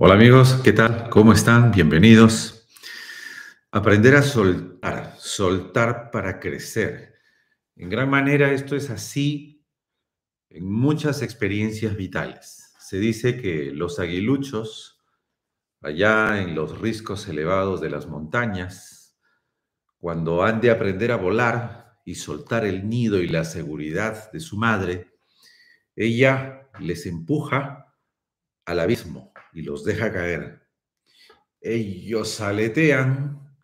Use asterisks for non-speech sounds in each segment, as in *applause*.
Hola amigos, ¿qué tal? ¿Cómo están? Bienvenidos. Aprender a soltar, soltar para crecer. En gran manera esto es así en muchas experiencias vitales. Se dice que los aguiluchos, allá en los riscos elevados de las montañas, cuando han de aprender a volar y soltar el nido y la seguridad de su madre, ella les empuja al abismo y los deja caer. Ellos aletean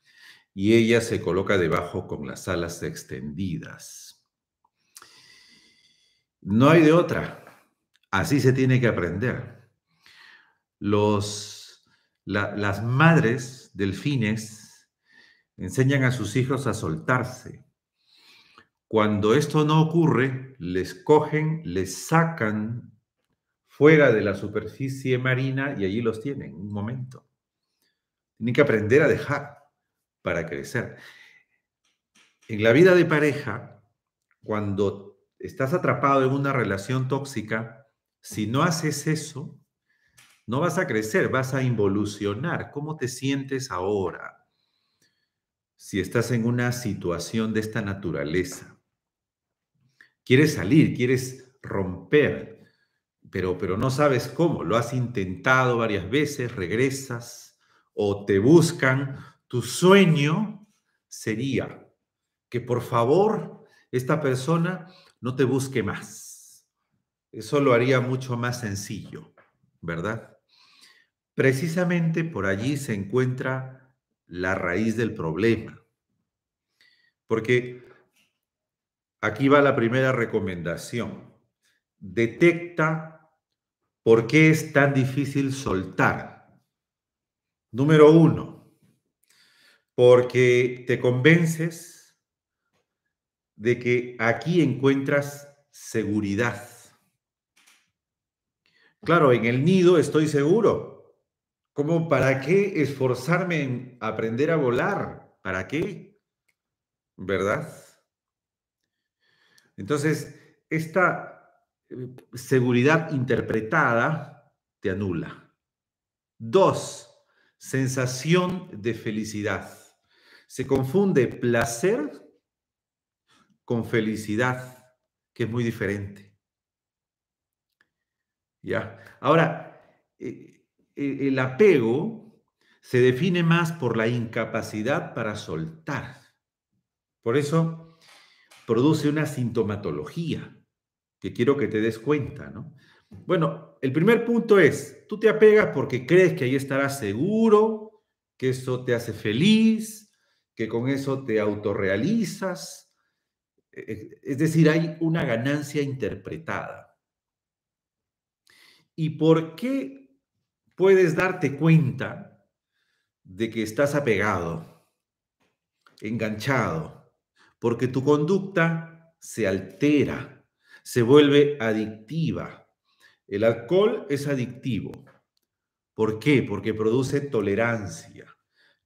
y ella se coloca debajo con las alas extendidas. No hay de otra. Así se tiene que aprender. Los, las madres delfines enseñan a sus hijos a soltarse. Cuando esto no ocurre, les cogen, les sacan fuera de la superficie marina y allí los tienen, un momento. Tienen que aprender a dejar para crecer. En la vida de pareja, cuando estás atrapado en una relación tóxica, si no haces eso, no vas a crecer, vas a involucionar. ¿Cómo te sientes ahora? Si estás en una situación de esta naturaleza. Quieres salir, quieres romper, pero, no sabes cómo. Lo has intentado varias veces, regresas o te buscan. Tu sueño sería que por favor esta persona no te busque más. Eso lo haría mucho más sencillo, ¿verdad? Precisamente por allí se encuentra la raíz del problema. Porque aquí va la primera recomendación. Detecta ¿Por qué es tan difícil soltar? Número uno, porque te convences de que aquí encuentras seguridad. Claro, en el nido estoy seguro. ¿Cómo para qué esforzarme en aprender a volar? ¿Para qué? ¿Verdad? Entonces, esta seguridad interpretada te anula. Dos, sensación de felicidad. Se confunde placer con felicidad, que es muy diferente. ¿Ya? Ahora, eh, eh, el apego se define más por la incapacidad para soltar. Por eso produce una sintomatología que quiero que te des cuenta, ¿no? Bueno, el primer punto es, tú te apegas porque crees que ahí estarás seguro, que eso te hace feliz, que con eso te autorrealizas. E, e, es decir, hay una ganancia interpretada. ¿Y por qué puedes darte cuenta de que estás apegado, enganchado? Porque tu conducta se altera se vuelve adictiva. El alcohol es adictivo. ¿Por qué? Porque produce tolerancia.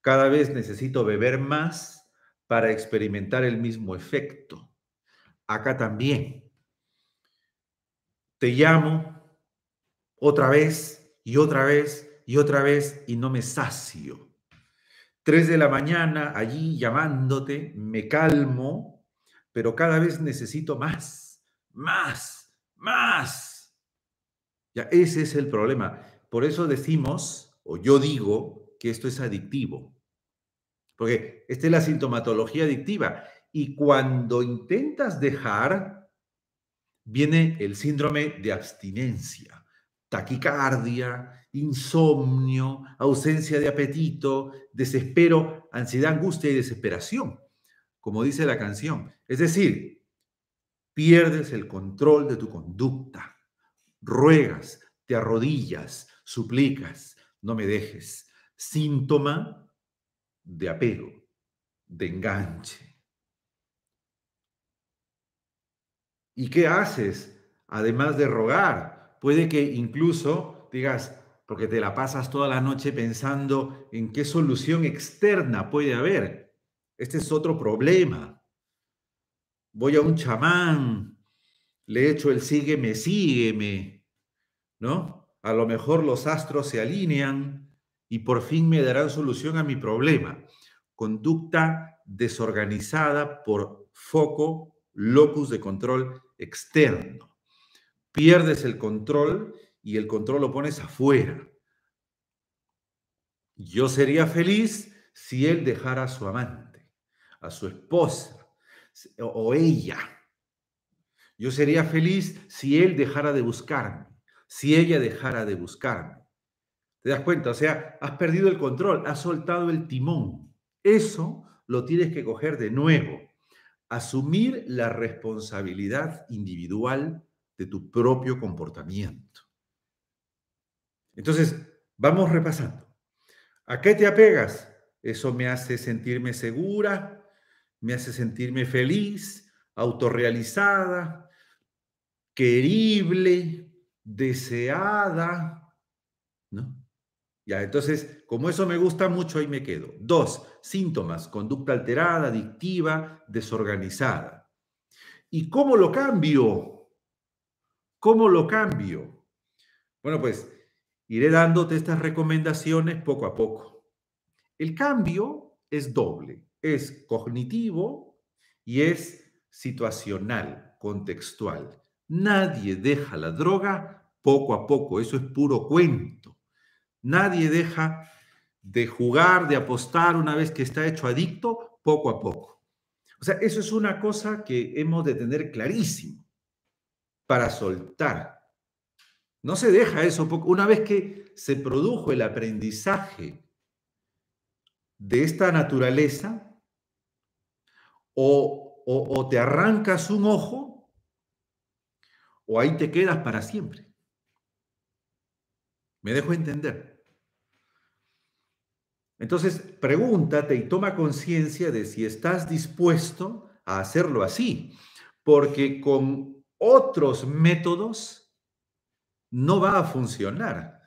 Cada vez necesito beber más para experimentar el mismo efecto. Acá también. Te llamo otra vez y otra vez y otra vez y no me sacio. Tres de la mañana allí llamándote, me calmo, pero cada vez necesito más más, más. Ya, ese es el problema. Por eso decimos, o yo digo, que esto es adictivo. Porque esta es la sintomatología adictiva. Y cuando intentas dejar, viene el síndrome de abstinencia, taquicardia, insomnio, ausencia de apetito, desespero, ansiedad, angustia y desesperación, como dice la canción. Es decir, pierdes el control de tu conducta, ruegas, te arrodillas, suplicas, no me dejes. Síntoma de apego, de enganche. ¿Y qué haces? Además de rogar, puede que incluso digas, porque te la pasas toda la noche pensando en qué solución externa puede haber. Este es otro problema voy a un chamán, le echo el sígueme, sígueme, ¿no? A lo mejor los astros se alinean y por fin me darán solución a mi problema. Conducta desorganizada por foco, locus de control externo. Pierdes el control y el control lo pones afuera. Yo sería feliz si él dejara a su amante, a su esposa, o ella. Yo sería feliz si él dejara de buscarme, si ella dejara de buscarme. ¿Te das cuenta? O sea, has perdido el control, has soltado el timón. Eso lo tienes que coger de nuevo. Asumir la responsabilidad individual de tu propio comportamiento. Entonces, vamos repasando. ¿A qué te apegas? Eso me hace sentirme segura, me hace sentirme feliz, autorrealizada, querible, deseada, ¿no? Ya, entonces, como eso me gusta mucho, ahí me quedo. Dos, síntomas, conducta alterada, adictiva, desorganizada. ¿Y cómo lo cambio? ¿Cómo lo cambio? Bueno, pues iré dándote estas recomendaciones poco a poco. El cambio es doble es cognitivo y es situacional, contextual. Nadie deja la droga poco a poco, eso es puro cuento. Nadie deja de jugar, de apostar una vez que está hecho adicto, poco a poco. O sea, eso es una cosa que hemos de tener clarísimo para soltar. No se deja eso Una vez que se produjo el aprendizaje de esta naturaleza, o, te arrancas un ojo o ahí te quedas para siempre. Me dejo entender. Entonces, pregúntate y toma conciencia de si estás dispuesto a hacerlo así, porque con otros métodos no va a funcionar.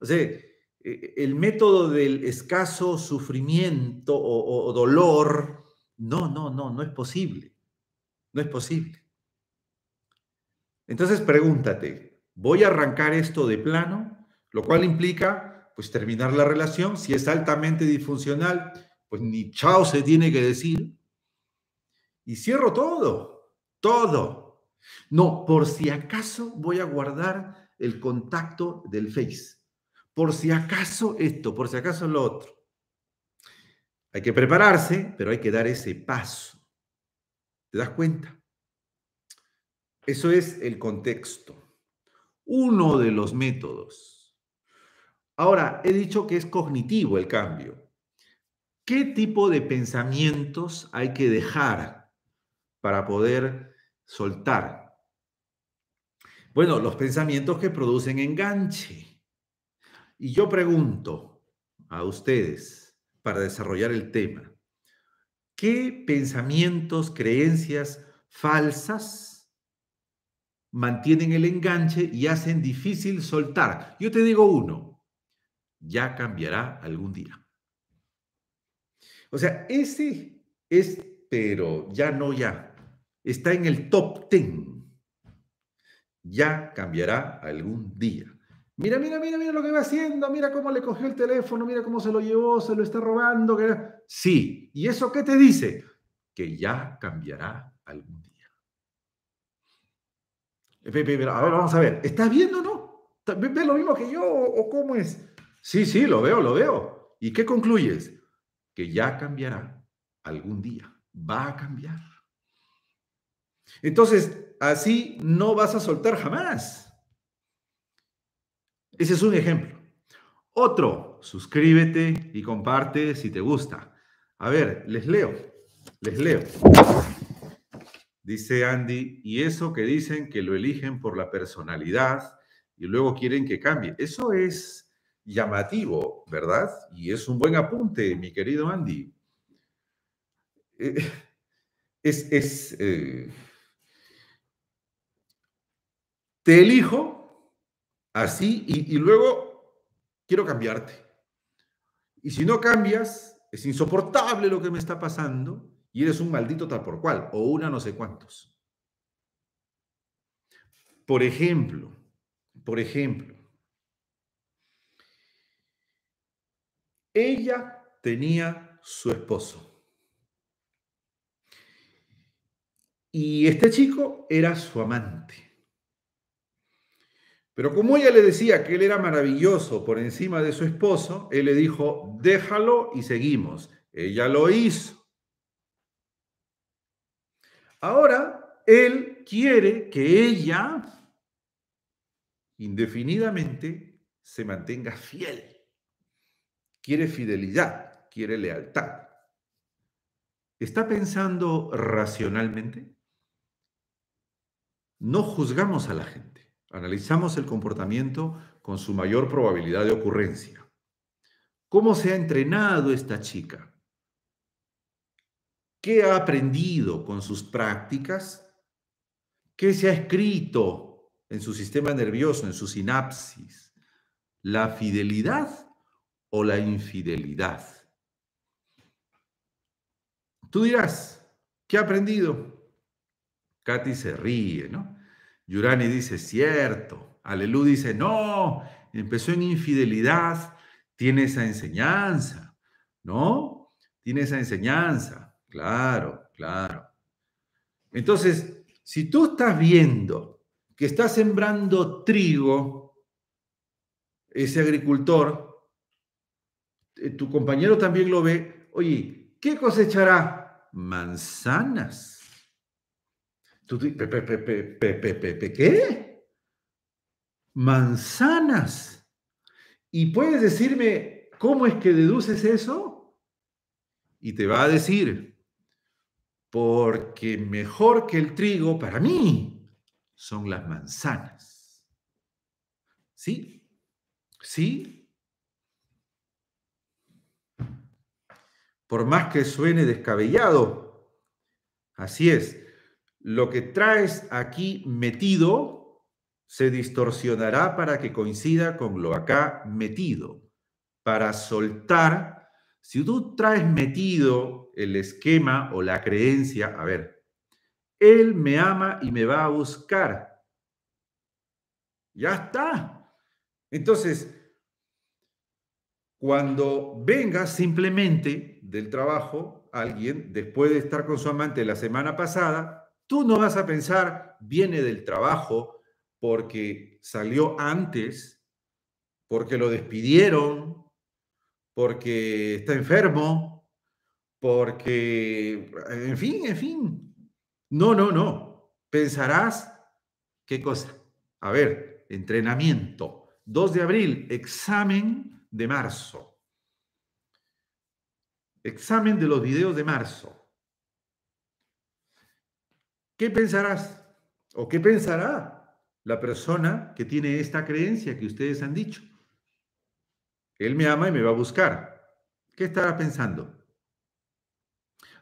O sea, e, e, el método del escaso sufrimiento o dolor no, no, no, no es posible. No es posible. Entonces pregúntate, ¿voy a arrancar esto de plano? Lo cual implica, pues, terminar la relación. Si es altamente disfuncional, pues ni chao se tiene que decir. Y cierro todo, todo. No, por si acaso voy a guardar el contacto del Face. Por si acaso esto, por si acaso lo otro. Hay que prepararse, pero hay que dar ese paso. ¿Te das cuenta? Eso es el contexto. Uno de los métodos. Ahora, he dicho que es cognitivo el cambio. ¿Qué tipo de pensamientos hay que dejar para poder soltar? Bueno, los pensamientos que producen enganche. Y yo pregunto a ustedes, para desarrollar el tema. ¿Qué pensamientos, creencias falsas mantienen el enganche y hacen difícil soltar? Yo te digo uno, ya cambiará algún día. O sea, ese es, pero ya no ya, está en el top ten. Ya cambiará algún día. Mira, mira, mira, mira lo que va haciendo, mira cómo le cogió el teléfono, mira cómo se lo llevó, se lo está robando. Sí, ¿y eso qué te dice? Que ya cambiará algún día. a vamos a ver, ¿estás viendo o no? ¿Ves lo mismo que yo o cómo es? Sí, sí, lo veo, lo veo. ¿Y qué concluyes? Que ya cambiará algún día, va a cambiar. Entonces, así no vas a soltar jamás. Ese es un ejemplo. Otro, suscríbete y comparte si te gusta. A ver, les leo, les leo. Dice Andy, y eso que dicen que lo eligen por la personalidad y luego quieren que cambie. Eso es llamativo, ¿verdad? Y es un buen apunte, mi querido Andy. Eh, es, es eh, te elijo Así, y, luego quiero cambiarte. Y si no cambias, es insoportable lo que me está pasando y eres un maldito tal por cual, o una no sé cuántos. Por ejemplo, por ejemplo, ella tenía su esposo. Y este chico era su amante. Pero como ella le decía que él era maravilloso por encima de su esposo, él le dijo, déjalo y seguimos. Ella lo hizo. Ahora, él quiere que ella indefinidamente se mantenga fiel. Quiere fidelidad, quiere lealtad. ¿Está pensando racionalmente? No juzgamos a la gente. Analizamos el comportamiento con su mayor probabilidad de ocurrencia. ¿Cómo se ha entrenado esta chica? ¿Qué ha aprendido con sus prácticas? ¿Qué se ha escrito en su sistema nervioso, en su sinapsis? ¿La fidelidad o la infidelidad? Tú dirás, ¿qué ha aprendido? Katy se ríe, ¿no? Yurani dice, cierto. Aleluya dice, no, empezó en infidelidad, tiene esa enseñanza, ¿no? Tiene esa enseñanza, claro, claro. Entonces, si tú estás viendo que está sembrando trigo, ese agricultor, eh, tu compañero también lo ve, oye, ¿qué cosechará? Manzanas. ¿Qué? Manzanas. ¿Y puedes decirme cómo es que deduces eso? Y te va a decir, porque mejor que el trigo para mí son las manzanas. ¿Sí? ¿Sí? Por más que suene descabellado, así es lo que traes aquí metido se distorsionará para que coincida con lo acá metido. Para soltar, si tú traes metido el esquema o la creencia, a ver, él me ama y me va a buscar. Ya está. Entonces, cuando venga simplemente del trabajo alguien, después de estar con su amante la semana pasada, Tú no vas a pensar, viene del trabajo porque salió antes, porque lo despidieron, porque está enfermo, porque, en fin, en fin. No, no, no. Pensarás, ¿qué cosa? A ver, entrenamiento. 2 de abril, examen de marzo. Examen de los videos de marzo. ¿Qué pensarás o qué pensará la persona que tiene esta creencia que ustedes han dicho? Él me ama y me va a buscar. ¿Qué estará pensando?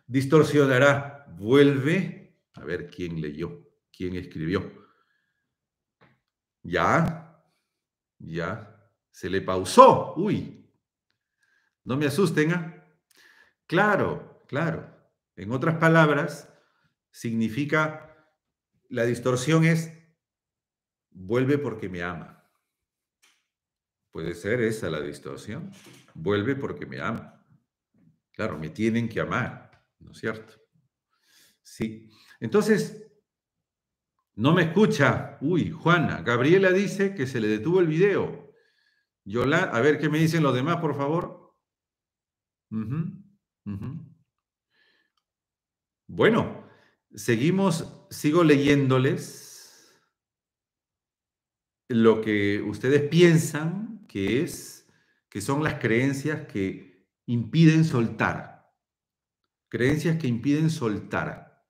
Distorsionará, vuelve, a ver quién leyó, quién escribió. Ya, ya, se le pausó. Uy, no me asusten. Ah, Claro, claro. En otras palabras, significa, la distorsión es, vuelve porque me ama. Puede ser esa la distorsión, vuelve porque me ama. Claro, me tienen que amar, ¿no es cierto? Sí. Entonces, no me escucha. Uy, Juana, Gabriela dice que se le detuvo el video. a ver qué me dicen los demás, por favor. Bueno, Seguimos, sigo leyéndoles lo que ustedes piensan que es, que son las creencias que impiden soltar. Creencias que impiden soltar.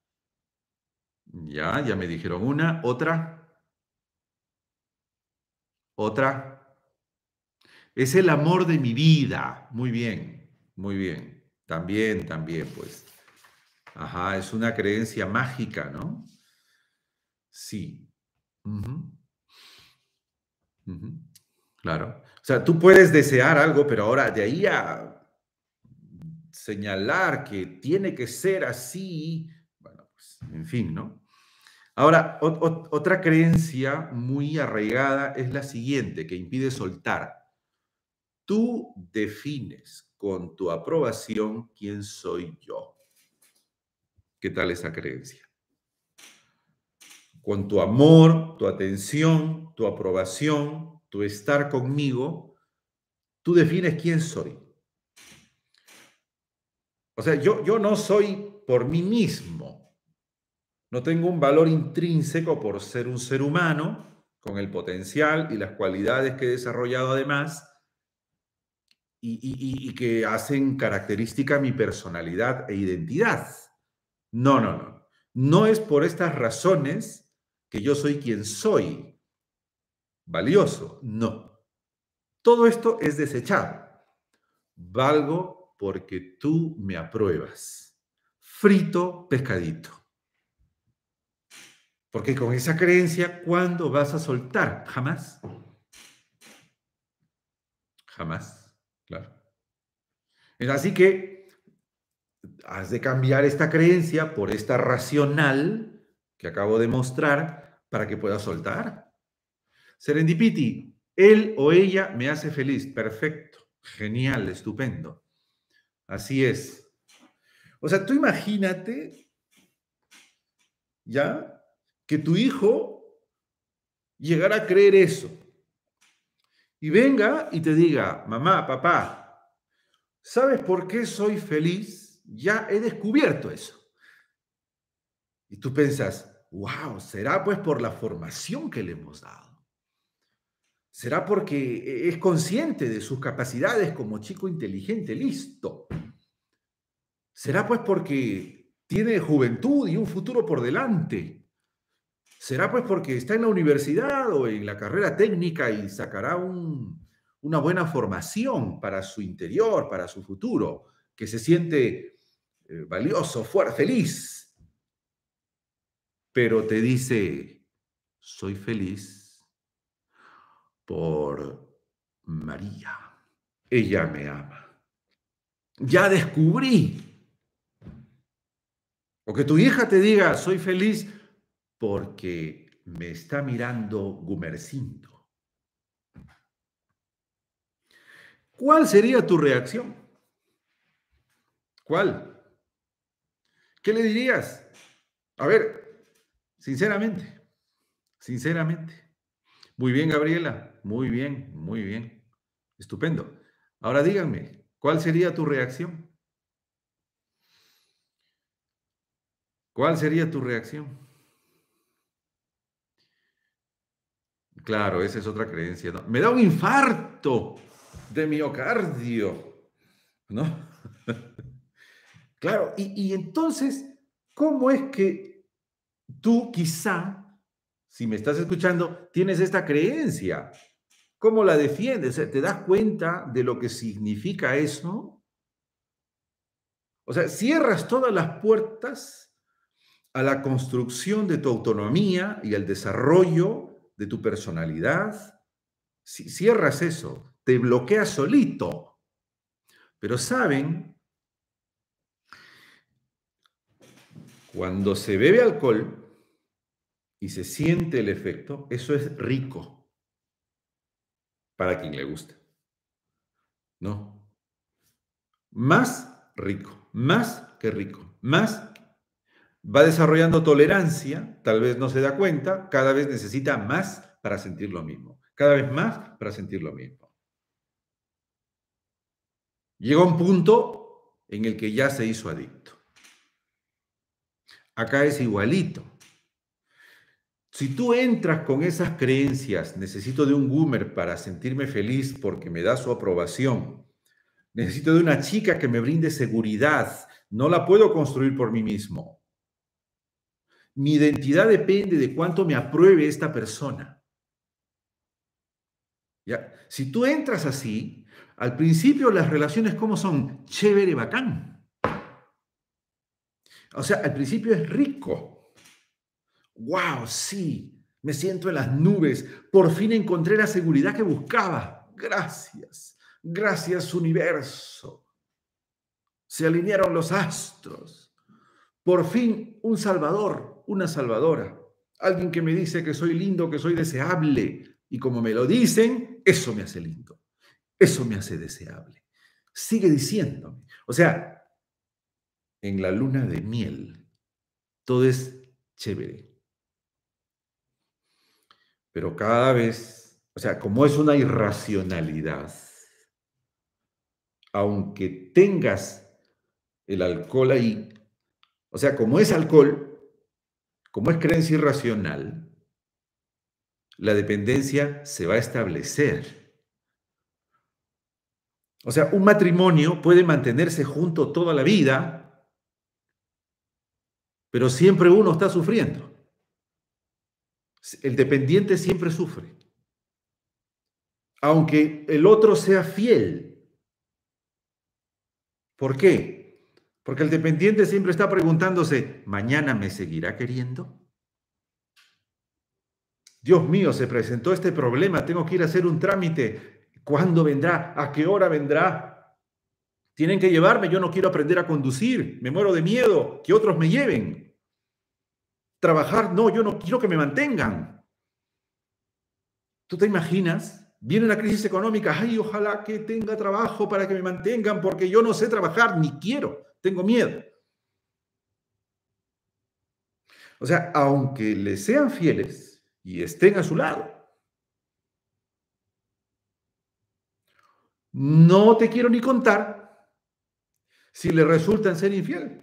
Ya, ya me dijeron una, otra, otra. Es el amor de mi vida. Muy bien, muy bien. También, también, pues. Ajá, es una creencia mágica, ¿no? Sí. Claro. O sea, tú puedes desear algo, pero ahora de ahí a señalar que tiene que ser así, bueno, pues, en fin, ¿no? Ahora, otra creencia muy arraigada es la siguiente, que impide soltar. Tú defines con tu aprobación quién soy yo. ¿Qué tal esa creencia? Con tu amor, tu atención, tu aprobación, tu estar conmigo, tú defines quién soy. O sea, yo, yo no soy por mí mismo. No tengo un valor intrínseco por ser un ser humano con el potencial y las cualidades que he desarrollado además y, y que hacen característica mi personalidad e identidad. No, no, no. No es por estas razones que yo soy quien soy. Valioso. No. Todo esto es desechado. Valgo porque tú me apruebas. Frito pescadito. Porque con esa creencia, ¿cuándo vas a soltar? Jamás. Jamás, claro. Así que has de cambiar esta creencia por esta racional que acabo de mostrar para que pueda soltar. Serendipity, él o ella me hace feliz. Perfecto, genial, estupendo. Así es. O sea, tú imagínate, ¿ya? Que tu hijo llegara a creer eso. Y venga y te diga, mamá, papá, ¿sabes por qué soy feliz? ya he descubierto eso. Y tú piensas wow, será pues por la formación que le hemos dado. Será porque e-, es consciente de sus capacidades como chico inteligente, listo. Será pues porque tiene juventud y un futuro por delante. Será pues porque está en la universidad o en la carrera técnica y sacará una buena formación para su interior, para su futuro, que se siente eh, valioso, fuerte, feliz. Pero te dice, soy feliz por María. Ella me ama. Ya descubrí. O que tu hija te diga, soy feliz porque me está mirando Gumercindo. ¿Cuál sería tu reacción? ¿Cuál? ¿Qué le dirías? A ver, sinceramente, sinceramente. Muy bien, Gabriela, muy bien, muy bien. Estupendo. Ahora díganme, ¿cuál sería tu reacción? ¿Cuál sería tu reacción? Claro, esa es otra creencia. Me da un infarto de miocardio, ¿no? Claro, y, entonces, ¿cómo es que tú quizá, si me estás escuchando, tienes esta creencia? ¿Cómo la defiendes? ¿Te das cuenta de lo que significa eso? O sea, cierras todas las puertas a la construcción de tu autonomía y al desarrollo de tu personalidad. Si cierras eso, te bloqueas solito. Pero saben, Cuando se bebe alcohol y se siente el efecto, eso es rico para quien le gusta. No. Más rico, más que rico, más va desarrollando tolerancia, tal vez no se da cuenta, cada vez necesita más para sentir lo mismo, cada vez más para sentir lo mismo. Llega un punto en el que ya se hizo adicto. Acá es igualito. Si tú entras con esas creencias, necesito de un boomer para sentirme feliz porque me da su aprobación, necesito de una chica que me brinde seguridad, no la puedo construir por mí mismo. Mi identidad depende de cuánto me apruebe esta persona. ¿Ya? Si tú entras así, al principio las relaciones como son chévere, bacán. O sea, al principio es rico. ¡Wow! Sí, me siento en las nubes. Por fin encontré la seguridad que buscaba. Gracias. Gracias universo. Se alinearon los astros. Por fin un salvador, una salvadora. Alguien que me dice que soy lindo, que soy deseable. Y como me lo dicen, eso me hace lindo. Eso me hace deseable. Sigue diciéndome. O sea, en la luna de miel, todo es chévere. Pero cada vez, o sea, como es una irracionalidad, aunque tengas el alcohol ahí, o sea, como es alcohol, como es creencia irracional, la dependencia se va a establecer. O sea, un matrimonio puede mantenerse junto toda la vida pero siempre uno está sufriendo. El dependiente siempre sufre. Aunque el otro sea fiel. ¿Por qué? Porque el dependiente siempre está preguntándose, ¿mañana me seguirá queriendo? Dios mío, se presentó este problema, tengo que ir a hacer un trámite. ¿Cuándo vendrá? ¿A qué hora vendrá? Tienen que llevarme, yo no quiero aprender a conducir, me muero de miedo, que otros me lleven trabajar, no, yo no quiero que me mantengan. ¿Tú te imaginas? Viene una crisis económica, ay, ojalá que tenga trabajo para que me mantengan, porque yo no sé trabajar, ni quiero, tengo miedo. O sea, aunque le sean fieles y estén a su lado, no te quiero ni contar si le resultan ser infiel.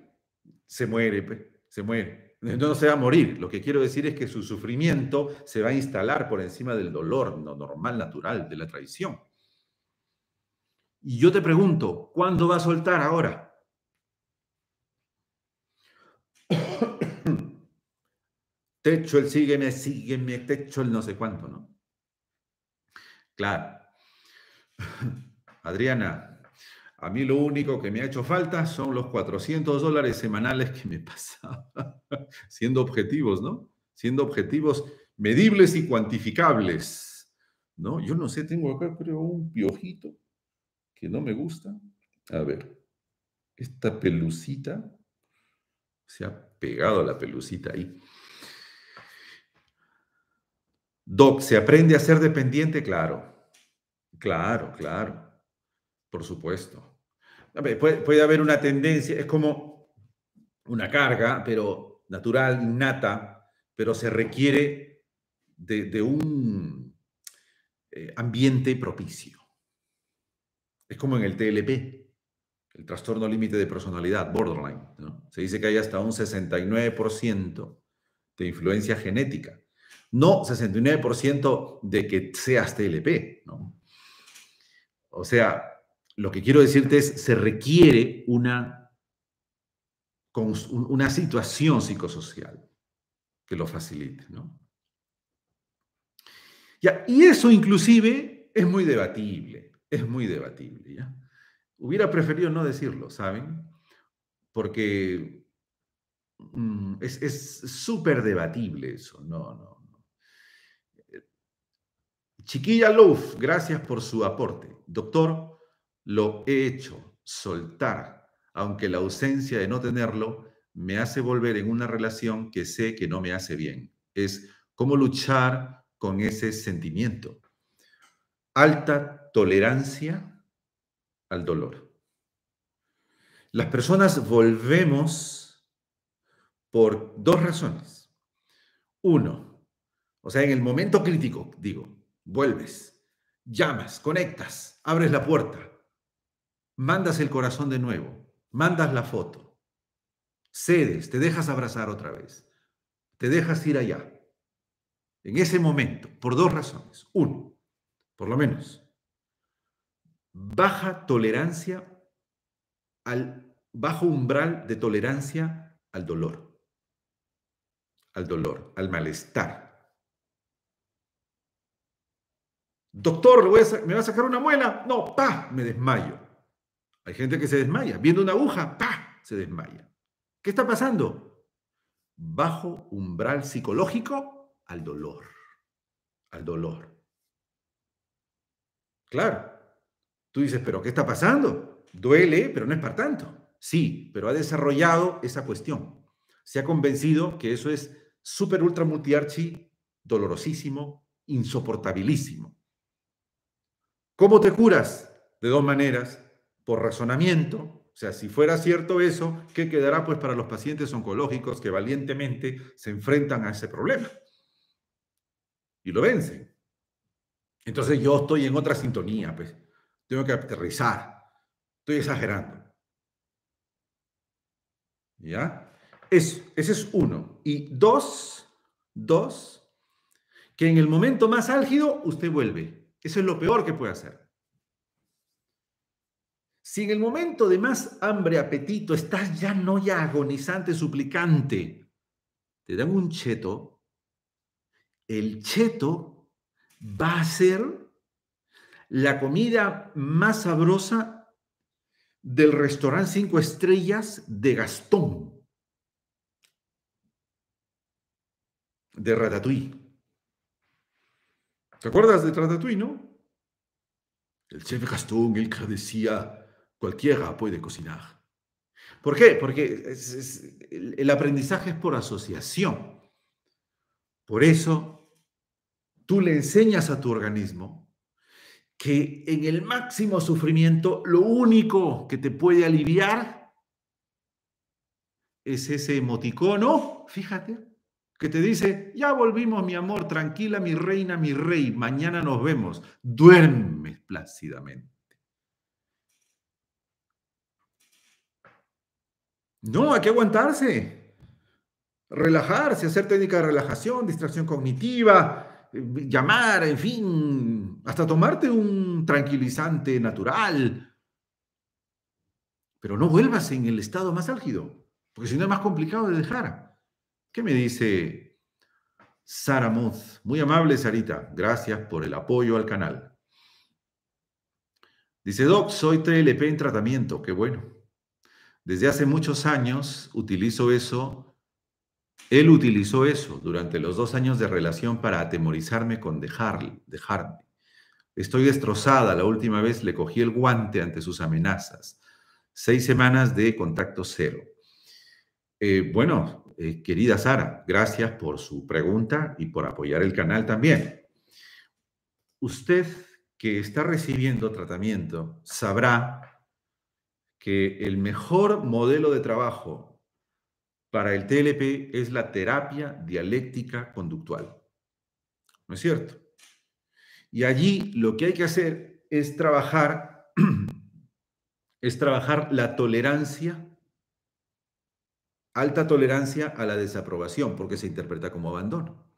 Se muere, pues, se muere no se va a morir. Lo que quiero decir es que su sufrimiento se va a instalar por encima del dolor normal, natural, de la traición. Y yo te pregunto, ¿cuándo va a soltar ahora? *coughs* techo el sígueme, sígueme, techo el no sé cuánto, ¿no? Claro. *coughs* Adriana, a mí lo único que me ha hecho falta son los 400 dólares semanales que me *laughs* pasaba, siendo objetivos, ¿no? Siendo objetivos medibles y cuantificables, ¿no? Yo no sé, tengo acá creo un piojito que no me gusta. A ver, esta pelucita se ha pegado la pelucita ahí. Doc, ¿se aprende a ser dependiente? Claro, claro, claro, por supuesto. Puede, haber una tendencia, es como una carga, pero natural, innata, pero se requiere de, un eh, ambiente propicio. Es como en el TLP, el trastorno límite de personalidad, borderline. Se dice que hay hasta un 69% de influencia genética. No 69% de que seas TLP. O sea, lo que quiero decirte es, se requiere una, una situación psicosocial que lo facilite, y eso inclusive es muy debatible, es muy debatible, Hubiera preferido no decirlo, ¿saben? Porque mm, es súper debatible eso, no, no, Chiquilla Love, gracias por su aporte. Doctor, lo he hecho, soltar, aunque la ausencia de no tenerlo me hace volver en una relación que sé que no me hace bien. Es cómo luchar con ese sentimiento. Alta tolerancia al dolor. Las personas volvemos por dos razones. Uno, o sea, en el momento crítico, digo, vuelves, llamas, conectas, abres la puerta, mandas el corazón de nuevo, mandas la foto, cedes, te dejas abrazar otra vez, te dejas ir allá. En ese momento, por dos razones. Uno, por lo menos, baja tolerancia al bajo umbral de tolerancia al dolor, al dolor, al malestar. Doctor, ¿me va a sacar una muela? No, pa, me desmayo. Hay gente que se desmaya. Viendo una aguja, ¡pa! se desmaya. ¿Qué está pasando? Bajo umbral psicológico al dolor. Al dolor. Claro. Tú dices, ¿pero qué está pasando? Duele, pero no es para tanto. Sí, pero ha desarrollado esa cuestión. Se ha convencido que eso es súper ultra multiarchi, dolorosísimo, insoportabilísimo. ¿Cómo te curas? De dos maneras por razonamiento, o sea, si fuera cierto eso, ¿qué quedará pues para los pacientes oncológicos que valientemente se enfrentan a ese problema? Y lo vencen. Entonces yo estoy en otra sintonía, pues. Tengo que aterrizar. Estoy exagerando. ¿Ya? Es, ese es uno. Y dos, dos, que en el momento más álgido usted vuelve. Eso es lo peor que puede hacer. Si en el momento de más hambre, apetito, estás ya no ya agonizante, suplicante, te dan un cheto, el cheto va a ser la comida más sabrosa del restaurante cinco estrellas de Gastón, de Ratatouille. ¿Te acuerdas de Ratatouille, no? El chef Gastón, el que decía, Cualquiera puede cocinar. ¿Por qué? Porque el, aprendizaje es por asociación. Por eso, tú le enseñas a tu organismo que en el máximo sufrimiento lo único que te puede aliviar es ese emoticono, fíjate, que te dice, ya volvimos mi amor, tranquila mi reina, mi rey, mañana nos vemos, duermes plácidamente. No, hay que aguantarse, relajarse, hacer técnica de relajación, distracción cognitiva, llamar, en fin, hasta tomarte un tranquilizante natural. Pero no vuelvas en el estado más álgido, porque si no es más complicado de dejar. ¿Qué me dice Sara Moz? Muy amable, Sarita. Gracias por el apoyo al canal. Dice Doc, soy TLP en tratamiento. Qué bueno. Desde hace muchos años utilizo eso, él utilizó eso durante los dos años de relación para atemorizarme con dejarle, dejarme. Estoy destrozada, la última vez le cogí el guante ante sus amenazas. Seis semanas de contacto cero. Eh, bueno, eh, querida Sara, gracias por su pregunta y por apoyar el canal también. Usted que está recibiendo tratamiento sabrá que el mejor modelo de trabajo para el TLP es la terapia dialéctica conductual. ¿No es cierto? Y allí lo que hay que hacer es trabajar, *clears throat* es trabajar la tolerancia, alta tolerancia a la desaprobación, porque se interpreta como abandono.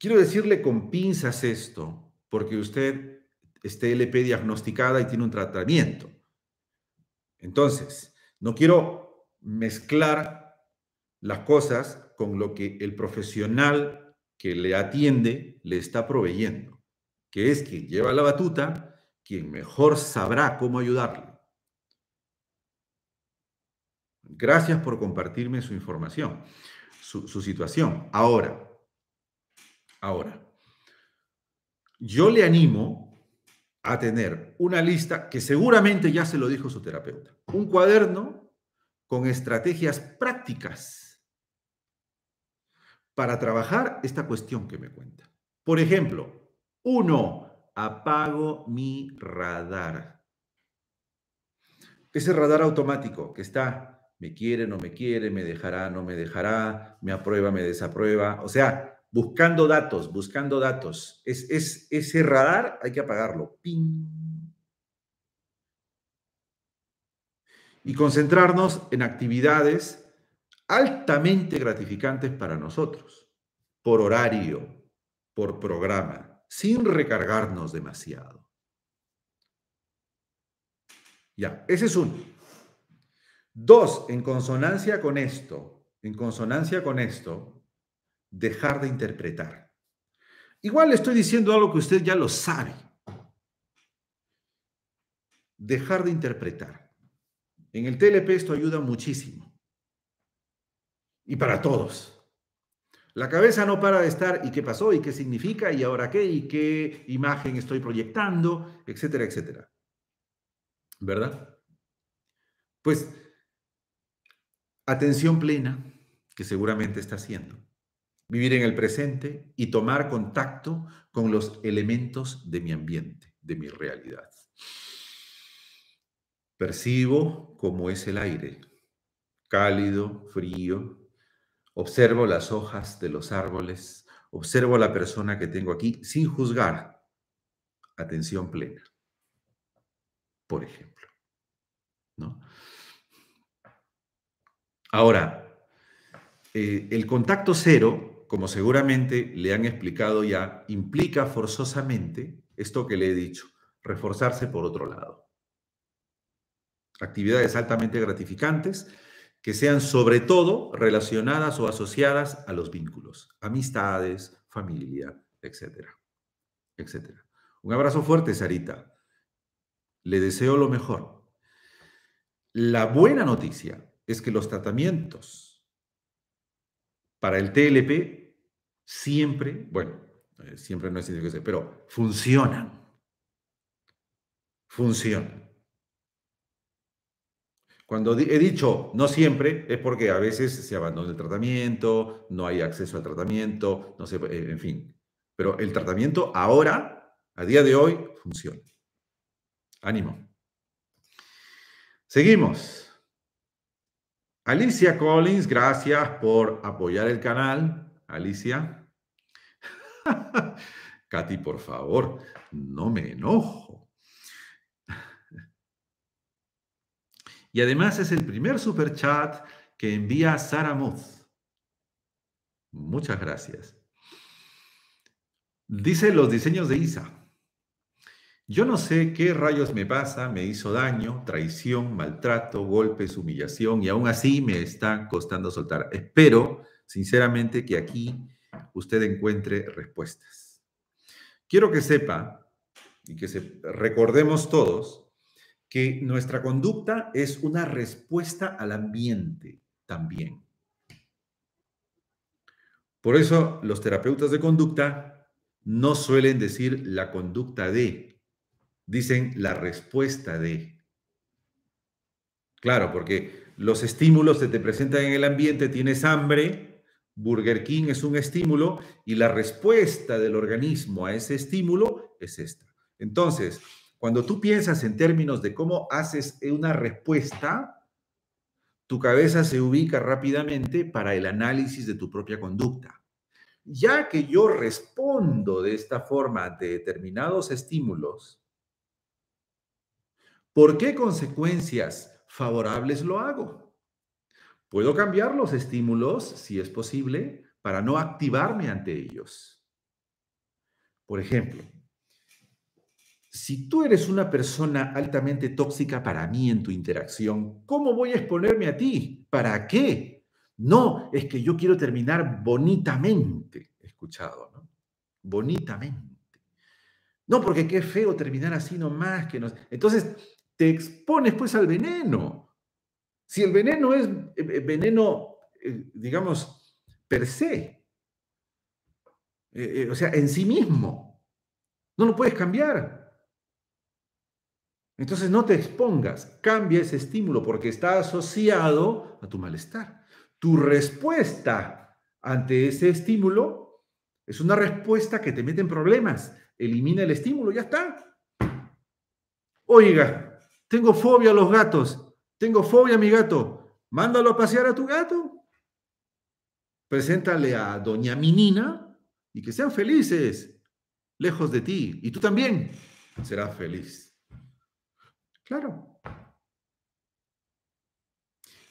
Quiero decirle con pinzas esto, porque usted es TLP diagnosticada y tiene un tratamiento. Entonces, no quiero mezclar las cosas con lo que el profesional que le atiende le está proveyendo, que es quien lleva la batuta, quien mejor sabrá cómo ayudarle. Gracias por compartirme su información, su, su situación. Ahora, ahora, yo le animo a tener una lista que seguramente ya se lo dijo su terapeuta, un cuaderno con estrategias prácticas para trabajar esta cuestión que me cuenta. Por ejemplo, uno, apago mi radar. Ese radar automático que está, me quiere, no me quiere, me dejará, no me dejará, me aprueba, me desaprueba. O sea, buscando datos, buscando datos. Es, ese radar hay que apagarlo. Y concentrarnos en actividades altamente gratificantes para nosotros, por horario, por programa, sin recargarnos demasiado. Ya, ese es uno. Dos, en consonancia con esto, en consonancia con esto, dejar de interpretar. Igual le estoy diciendo algo que usted ya lo sabe. Dejar de interpretar. En el TLP esto ayuda muchísimo. Y para todos. La cabeza no para de estar, ¿y qué pasó? ¿Y qué significa? ¿Y ahora qué? ¿Y qué imagen estoy proyectando? Etcétera, etcétera. ¿Verdad? Pues, atención plena, que seguramente está haciendo vivir en el presente y tomar contacto con los elementos de mi ambiente, de mi realidad. Percibo cómo es el aire, cálido, frío. Observo las hojas de los árboles, observo a la persona que tengo aquí sin juzgar. Atención plena, por ejemplo. ¿No? Ahora, eh, el contacto cero como seguramente le han explicado ya, implica forzosamente esto que le he dicho, reforzarse por otro lado. Actividades altamente gratificantes que sean sobre todo relacionadas o asociadas a los vínculos, amistades, familia, etcétera, etcétera. Un abrazo fuerte, Sarita. Le deseo lo mejor. La buena noticia es que los tratamientos para el TLP siempre, bueno, eh, siempre no es que sea, pero funcionan. Funciona. Cuando he dicho no siempre, es porque a veces se abandona el tratamiento, no hay acceso al tratamiento, no sé, eh, en fin. Pero el tratamiento ahora, a día de hoy, funciona. Ánimo. Seguimos. Alicia Collins, gracias por apoyar el canal. Alicia. *laughs* Katy, por favor, no me enojo. y además es el primer superchat que envía Sara Moz. Muchas gracias. Dice los diseños de Isa. Yo no sé qué rayos me pasa, me hizo daño, traición, maltrato, golpes, humillación y aún así me está costando soltar. Espero, sinceramente, que aquí usted encuentre respuestas. Quiero que sepa y que se, recordemos todos que nuestra conducta es una respuesta al ambiente también. Por eso los terapeutas de conducta no suelen decir la conducta de, dicen la respuesta de. Claro, porque los estímulos se te presentan en el ambiente, tienes hambre, Burger King es un estímulo y la respuesta del organismo a ese estímulo es esta. Entonces, cuando tú piensas en términos de cómo haces una respuesta, tu cabeza se ubica rápidamente para el análisis de tu propia conducta. Ya que yo respondo de esta forma determinados estímulos, ¿Por qué consecuencias favorables lo hago? Puedo cambiar los estímulos, si es posible, para no activarme ante ellos. Por ejemplo, si tú eres una persona altamente tóxica para mí en tu interacción, ¿cómo voy a exponerme a ti? ¿Para qué? No, es que yo quiero terminar bonitamente. Escuchado, ¿no? Bonitamente. No, porque qué feo terminar así nomás que nos. Entonces, te expones pues al veneno. Si el veneno es eh, veneno, eh, digamos, per se, eh, o sea, en sí mismo, no lo puedes cambiar. Entonces no te expongas, cambia ese estímulo porque está asociado a tu malestar. Tu respuesta ante ese estímulo es una respuesta que te mete en problemas. Elimina el estímulo, ya está. Oiga, tengo fobia a los gatos. Tengo fobia a mi gato. Mándalo a pasear a tu gato. Preséntale a Doña Minina y que sean felices lejos de ti. Y tú también serás feliz. Claro.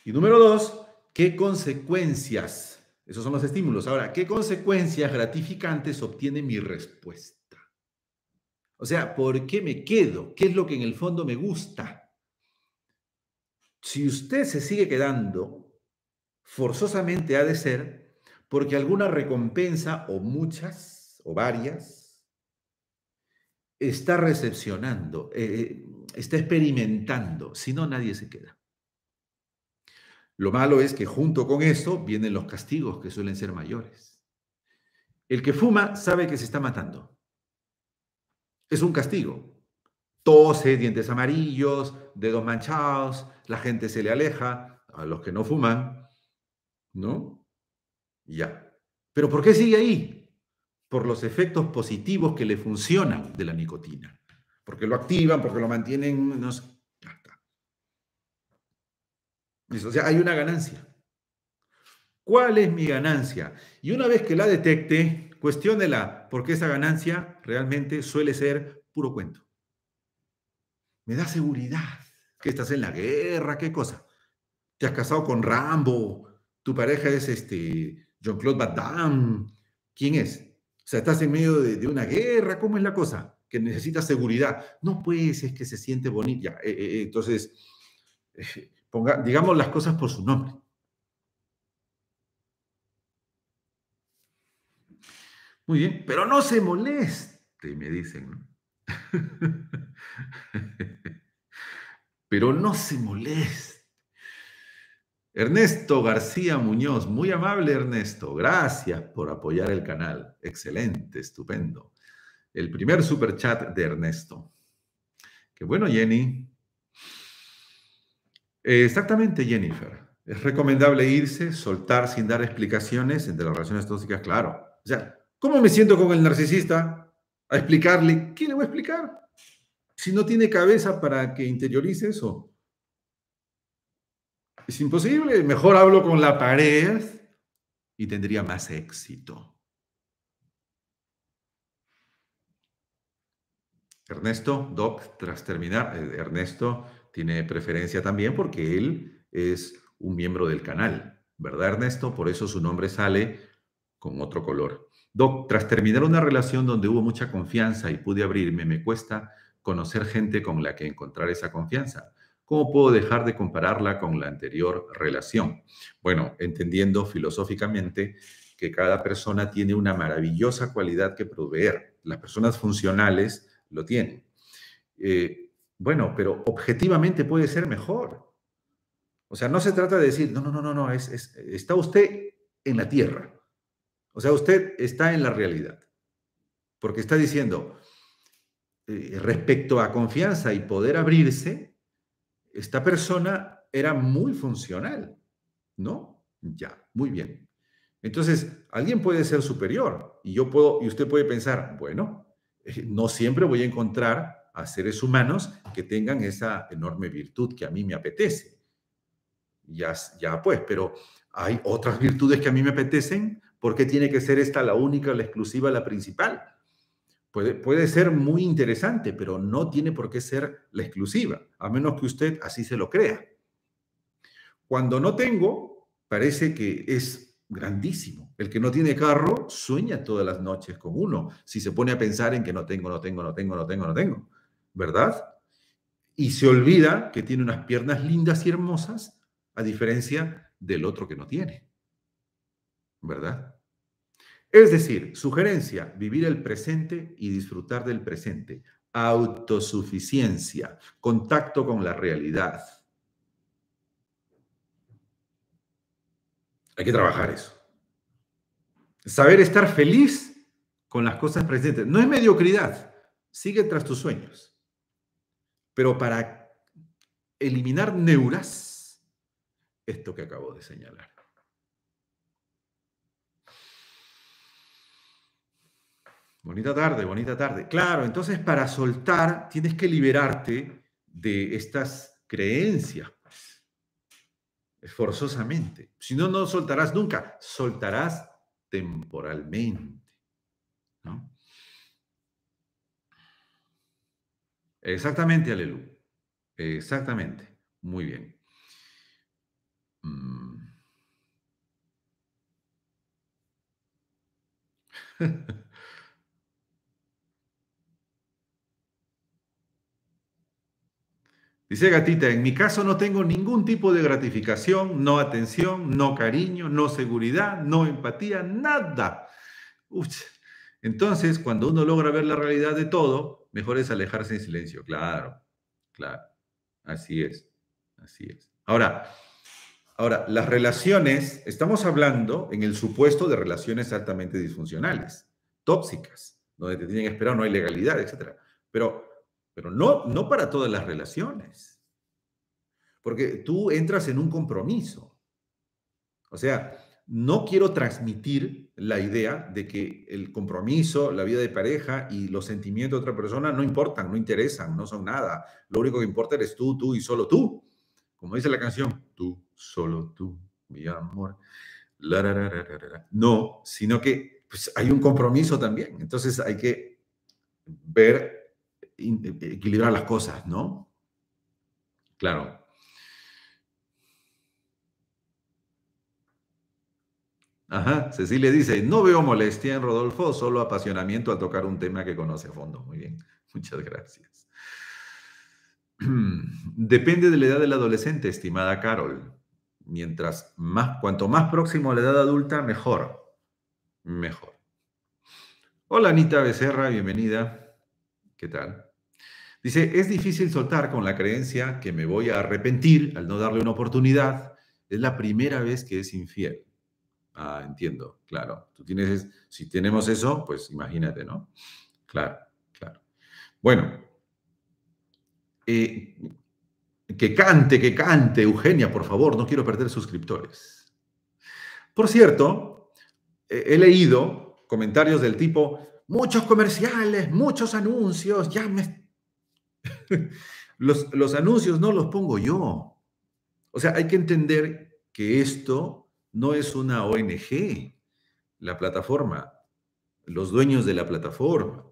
Y número dos, ¿qué consecuencias? Esos son los estímulos. Ahora, ¿qué consecuencias gratificantes obtiene mi respuesta? O sea, ¿por qué me quedo? ¿Qué es lo que en el fondo me gusta? Si usted se sigue quedando, forzosamente ha de ser porque alguna recompensa o muchas o varias está recepcionando, eh, eh, está experimentando, si no nadie se queda. Lo malo es que junto con eso vienen los castigos que suelen ser mayores. El que fuma sabe que se está matando es un castigo. Tose, dientes amarillos, dedos manchados, la gente se le aleja, a los que no fuman, ¿no? Ya. Pero ¿por qué sigue ahí? Por los efectos positivos que le funcionan de la nicotina. Porque lo activan, porque lo mantienen, no sé. O sea, hay una ganancia. ¿Cuál es mi ganancia? Y una vez que la detecte, Cuestiónela, porque esa ganancia realmente suele ser puro cuento. Me da seguridad que estás en la guerra, qué cosa. Te has casado con Rambo, tu pareja es este Jean-Claude Van Damme. ¿Quién es? O sea, estás en medio de, una guerra, ¿cómo es la cosa? Que necesitas seguridad. No, pues, es que se siente bonita. Eh, eh, eh, entonces, ponga, digamos las cosas por su nombre. Muy bien, pero no se moleste, me dicen, *laughs* pero no se moleste. Ernesto García Muñoz, muy amable Ernesto, gracias por apoyar el canal. Excelente, estupendo. El primer super chat de Ernesto. Qué bueno, Jenny. Eh, exactamente, Jennifer. Es recomendable irse, soltar sin dar explicaciones entre las relaciones tóxicas, claro. O sea, ¿Cómo me siento con el narcisista? A explicarle. ¿Qué le voy a explicar? Si no tiene cabeza para que interiorice eso. Es imposible. Mejor hablo con la pared y tendría más éxito. Ernesto, Doc, tras terminar, eh, Ernesto tiene preferencia también porque él es un miembro del canal, ¿verdad Ernesto? Por eso su nombre sale con otro color. Doc, tras terminar una relación donde hubo mucha confianza y pude abrirme, me cuesta conocer gente con la que encontrar esa confianza. ¿Cómo puedo dejar de compararla con la anterior relación? Bueno, entendiendo filosóficamente que cada persona tiene una maravillosa cualidad que proveer. Las personas funcionales lo tienen. Eh, bueno, pero objetivamente puede ser mejor. O sea, no se trata de decir, no, no, no, no, no, es, está usted en la tierra. O sea, usted está en la realidad, porque está diciendo, eh, respecto a confianza y poder abrirse, esta persona era muy funcional, ¿no? Ya, muy bien. Entonces, alguien puede ser superior y yo puedo, y usted puede pensar, bueno, eh, no siempre voy a encontrar a seres humanos que tengan esa enorme virtud que a mí me apetece. Ya, ya pues, pero hay otras virtudes que a mí me apetecen ¿Por qué tiene que ser esta la única, la exclusiva, la principal? Puede, puede ser muy interesante, pero no tiene por qué ser la exclusiva, a menos que usted así se lo crea. Cuando no tengo, parece que es grandísimo. El que no tiene carro sueña todas las noches con uno, si se pone a pensar en que no tengo, no tengo, no tengo, no tengo, no tengo, ¿verdad? Y se olvida que tiene unas piernas lindas y hermosas, a diferencia del otro que no tiene, ¿verdad? Es decir, sugerencia, vivir el presente y disfrutar del presente. Autosuficiencia, contacto con la realidad. Hay que trabajar eso. Saber estar feliz con las cosas presentes. No es mediocridad. Sigue tras tus sueños. Pero para eliminar neuras, esto que acabo de señalar. Bonita tarde, bonita tarde. Claro, entonces para soltar tienes que liberarte de estas creencias, pues, forzosamente. Si no, no soltarás nunca, soltarás temporalmente. ¿no? Exactamente, Alelu. Exactamente. Muy bien. Mm. *laughs* Dice Gatita, en mi caso no tengo ningún tipo de gratificación, no atención, no cariño, no seguridad, no empatía, nada. Entonces, cuando uno logra ver la realidad de todo, mejor es alejarse en silencio. Claro, claro. Así es, así es. Ahora, ahora, las relaciones, estamos hablando en el supuesto de relaciones altamente disfuncionales, tóxicas, donde te tienen que esperar, no hay legalidad, etc. Pero pero no, no para todas las relaciones. Porque tú entras en un compromiso. O sea, no quiero transmitir la idea de que el compromiso, la vida de pareja y los sentimientos de otra persona no importan, no interesan, no son nada. Lo único que importa eres tú, tú y solo tú. Como dice la canción, tú, solo tú, mi amor. no, sino que pues, hay un compromiso también. Entonces hay que ver eh, eh, equilibrar las cosas, ¿no? Claro. Ajá, Cecilia dice, no veo molestia en Rodolfo, solo apasionamiento al tocar un tema que conoce a fondo. Muy bien, *laughs* muchas gracias. *clears throat* Depende de la edad del adolescente, estimada Carol. Mientras más, cuanto más próximo a la edad adulta, mejor. Mejor. Hola Anita Becerra, bienvenida. ¿Qué tal? Dice, es difícil soltar con la creencia que me voy a arrepentir al no darle una oportunidad. Es la primera vez que es infiel. Ah, entiendo, claro. Tú tienes, si tenemos eso, pues imagínate, ¿no? Claro, claro. Bueno, eh, que cante, que cante, Eugenia, por favor, no quiero perder suscriptores. Por cierto, eh, he leído comentarios del tipo, muchos comerciales, muchos anuncios, ya me los, los anuncios no los pongo yo. O sea, hay que entender que esto no es una ONG, la plataforma, los dueños de la plataforma.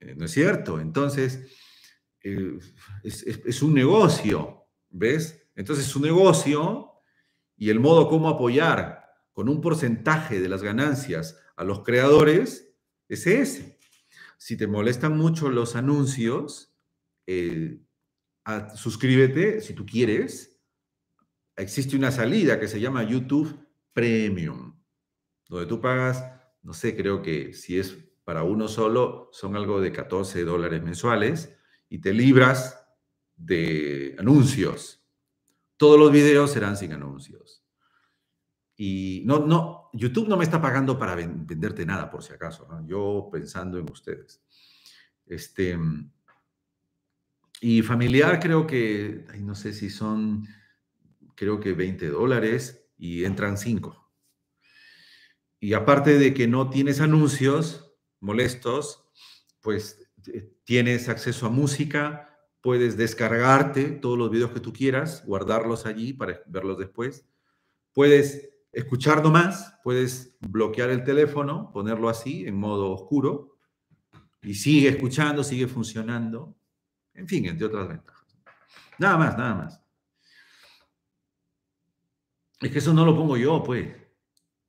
Eh, ¿No es cierto? Entonces, eh, es, es, un negocio, ¿ves? Entonces, es un negocio y el modo como apoyar con un porcentaje de las ganancias a los creadores es ese. Si te molestan mucho los anuncios, Ah, suscríbete si tú quieres. Existe una salida que se llama YouTube Premium, donde tú pagas, no sé, creo que si es para uno solo, son algo de 14 dólares mensuales y te libras de anuncios. Todos los videos serán sin anuncios. Y no, no, YouTube no me está pagando para venderte nada, por si acaso. Yo pensando en ustedes. Este, y familiar creo que, no sé si son, creo que 20 dólares y entran 5. Y aparte de que no tienes anuncios molestos, pues eh, tienes acceso a música, puedes descargarte todos los videos que tú quieras, guardarlos allí para verlos después. Puedes escuchar más, puedes bloquear el teléfono, ponerlo así, en modo oscuro, y sigue escuchando, sigue funcionando. En fin, entre otras ventajas. Nada más, nada más. Es que eso no lo pongo yo, pues.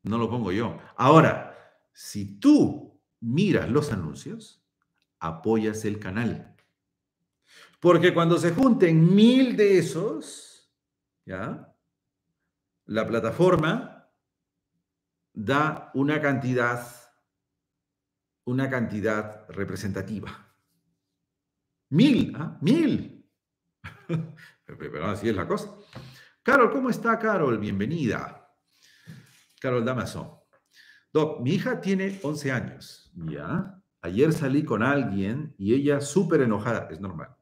No lo pongo yo. Ahora, si tú miras los anuncios, apoyas el canal. Porque cuando se junten mil de esos, ¿ya? La plataforma da una cantidad, una cantidad representativa. Mil, ¿ah? Mil. *laughs* Pero así es la cosa. Carol, ¿cómo está, Carol? Bienvenida. Carol Damaso. Doc, mi hija tiene 11 años, ¿ya? Ayer salí con alguien y ella súper enojada, es normal.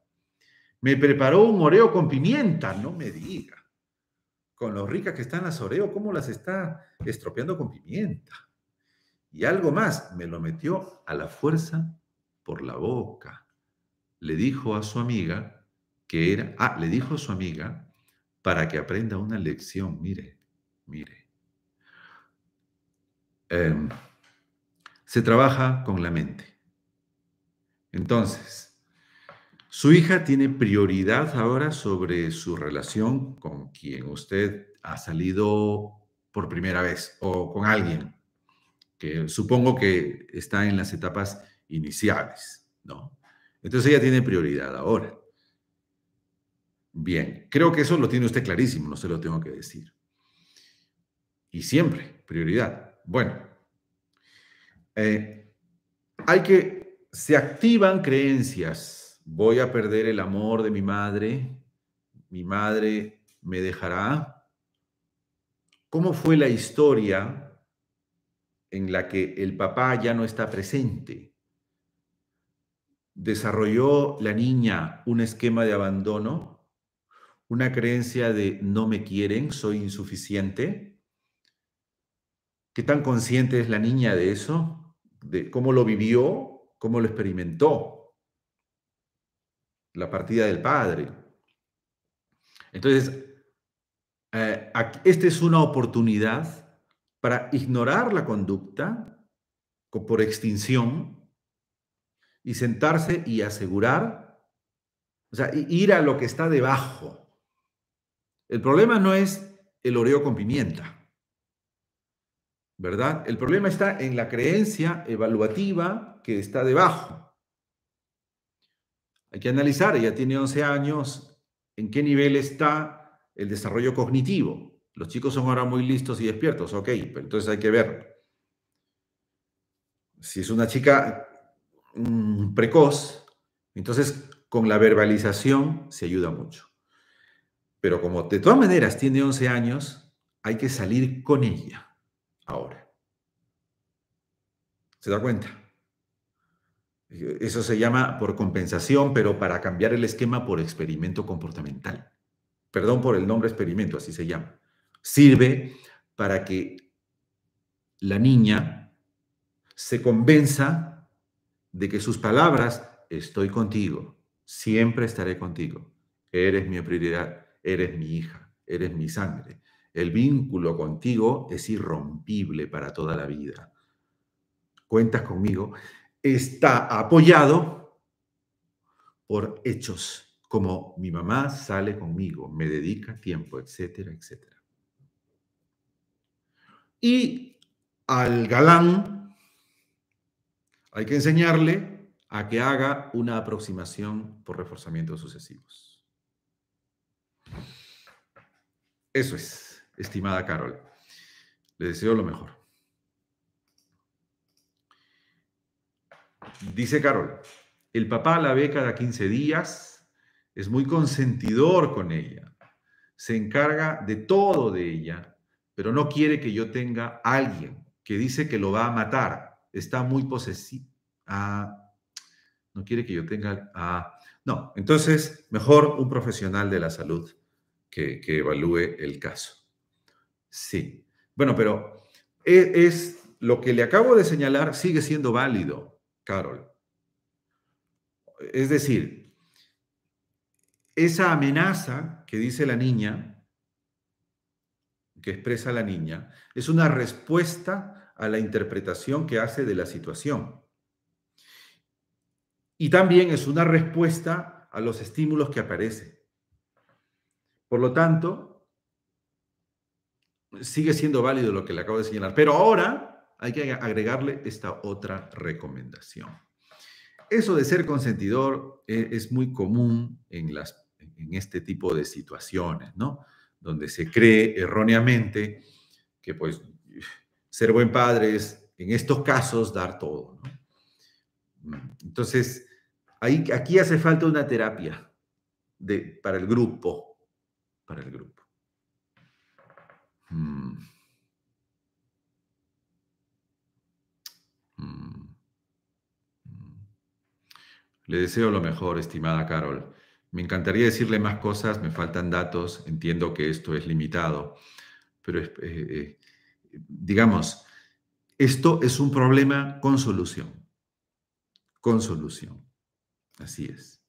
Me preparó un oreo con pimienta, no me diga. Con lo ricas que están las oreo, ¿cómo las está estropeando con pimienta? Y algo más, me lo metió a la fuerza por la boca le dijo a su amiga que era, ah, le dijo a su amiga para que aprenda una lección, mire, mire. Em, se trabaja con la mente. Entonces, su hija tiene prioridad ahora sobre su relación con quien usted ha salido por primera vez o con alguien que supongo que está en las etapas iniciales, ¿no? Entonces ella tiene prioridad ahora. Bien, creo que eso lo tiene usted clarísimo, no se lo tengo que decir. Y siempre, prioridad. Bueno, eh, hay que, se activan creencias. Voy a perder el amor de mi madre, mi madre me dejará. ¿Cómo fue la historia en la que el papá ya no está presente? desarrolló la niña un esquema de abandono, una creencia de no me quieren, soy insuficiente. ¿Qué tan consciente es la niña de eso? ¿De cómo lo vivió? ¿Cómo lo experimentó? La partida del padre. Entonces, eh, esta es una oportunidad para ignorar la conducta por extinción y sentarse y asegurar, o sea, ir a lo que está debajo. El problema no es el oreo con pimienta, ¿verdad? El problema está en la creencia evaluativa que está debajo. Hay que analizar, ella tiene 11 años, en qué nivel está el desarrollo cognitivo. Los chicos son ahora muy listos y despiertos, ok, pero entonces hay que ver. Si es una chica Mm, precoz. Entonces, con la verbalización se ayuda mucho. Pero como de todas maneras tiene 11 años, hay que salir con ella ahora. ¿Se da cuenta? Eso se llama por compensación, pero para cambiar el esquema por experimento comportamental. Perdón por el nombre experimento, así se llama. Sirve para que la niña se convenza de que sus palabras, estoy contigo, siempre estaré contigo, eres mi prioridad, eres mi hija, eres mi sangre. El vínculo contigo es irrompible para toda la vida. Cuentas conmigo, está apoyado por hechos como mi mamá sale conmigo, me dedica tiempo, etcétera, etcétera. Y al galán hay que enseñarle a que haga una aproximación por reforzamientos sucesivos. Eso es, estimada Carol. Le deseo lo mejor. Dice Carol, el papá la ve cada 15 días, es muy consentidor con ella, se encarga de todo de ella, pero no quiere que yo tenga alguien que dice que lo va a matar está muy posesiva. Ah, no quiere que yo tenga... Ah, no, entonces mejor un profesional de la salud que, que evalúe el caso. Sí. Bueno, pero es, es, lo que le acabo de señalar sigue siendo válido, Carol. Es decir, esa amenaza que dice la niña, que expresa la niña, es una respuesta a la interpretación que hace de la situación. Y también es una respuesta a los estímulos que aparecen. Por lo tanto, sigue siendo válido lo que le acabo de señalar, pero ahora hay que agregarle esta otra recomendación. Eso de ser consentidor eh, es muy común en, las, en este tipo de situaciones, ¿no? Donde se cree erróneamente que pues ser buen padre es, en estos casos, dar todo. Entonces, ahí, aquí hace falta una terapia para el grupo, para el grupo. Mm. Mm. Le deseo lo mejor, estimada Carol. Me encantaría decirle más cosas, me faltan datos, entiendo que esto es limitado, pero eh, eh, digamos, esto es un problema con solución. Con solución. Así es.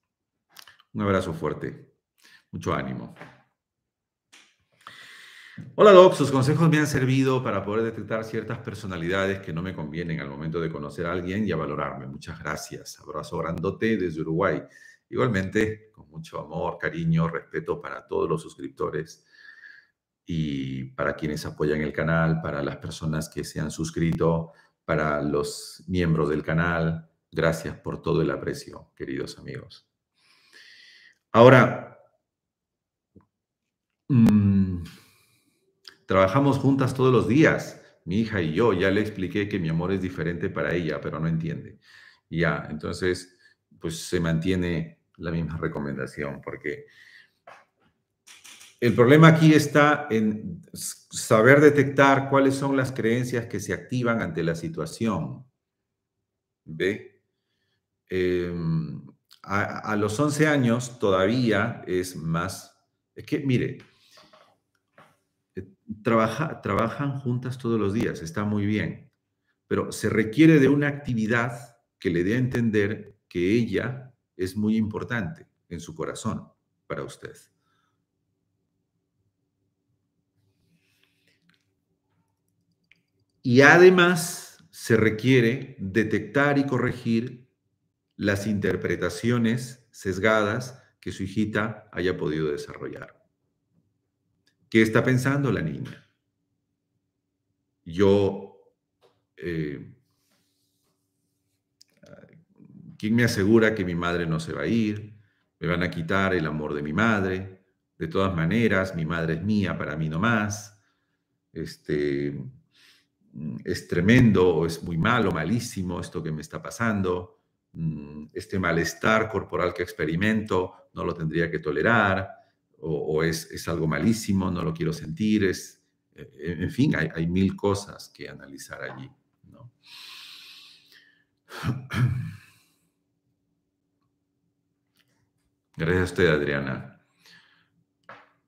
Un abrazo fuerte. Mucho ánimo. Hola Doc, sus consejos me han servido para poder detectar ciertas personalidades que no me convienen al momento de conocer a alguien y a valorarme. Muchas gracias. Abrazo grandote desde Uruguay. Igualmente, con mucho amor, cariño, respeto para todos los suscriptores y para quienes apoyan el canal, para las personas que se han suscrito, para los miembros del canal. Gracias por todo el aprecio, queridos amigos. Ahora, mm, trabajamos juntas todos los días. Mi hija y yo ya le expliqué que mi amor es diferente para ella, pero no entiende. Ya, entonces, pues se mantiene la misma recomendación, porque el problema aquí está en saber detectar cuáles son las creencias que se activan ante la situación. Em, a, los 11 años todavía es más... Es que, mire, eh, trabaja, trabajan juntas todos los días, está muy bien, pero se requiere de una actividad que le dé a entender que ella es muy importante en su corazón para usted. Y además se requiere detectar y corregir las interpretaciones sesgadas que su hijita haya podido desarrollar. ¿Qué está pensando la niña? Yo, eh, ¿quién me asegura que mi madre no se va a ir? Me van a quitar el amor de mi madre. De todas maneras, mi madre es mía, para mí no más. Este, Mm, es tremendo, o es muy malo, malísimo esto que me está pasando, mm, este malestar corporal que experimento no lo tendría que tolerar, o, es, algo malísimo, no lo quiero sentir, es, e, e, en fin, hay, mil cosas que analizar allí. *clears throat* Gracias a usted, Adriana.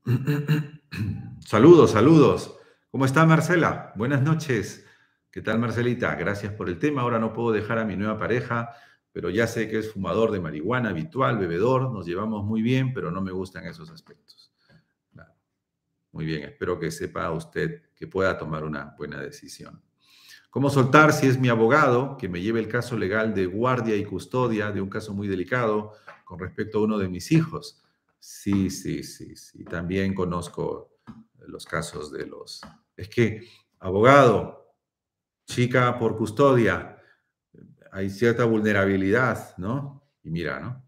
*clears throat* saludos, saludos. ¿Cómo está Marcela? Buenas noches. ¿Qué tal Marcelita? Gracias por el tema. Ahora no puedo dejar a mi nueva pareja, pero ya sé que es fumador de marihuana habitual, bebedor, nos llevamos muy bien, pero no me gustan esos aspectos. Muy bien, espero que sepa usted que pueda tomar una buena decisión. ¿Cómo soltar si es mi abogado que me lleve el caso legal de guardia y custodia de un caso muy delicado con respecto a uno de mis hijos? Sí, sí, sí, sí. También conozco los casos de los... Es que abogado, chica por custodia, hay cierta vulnerabilidad, ¿no? Y mira, ¿no?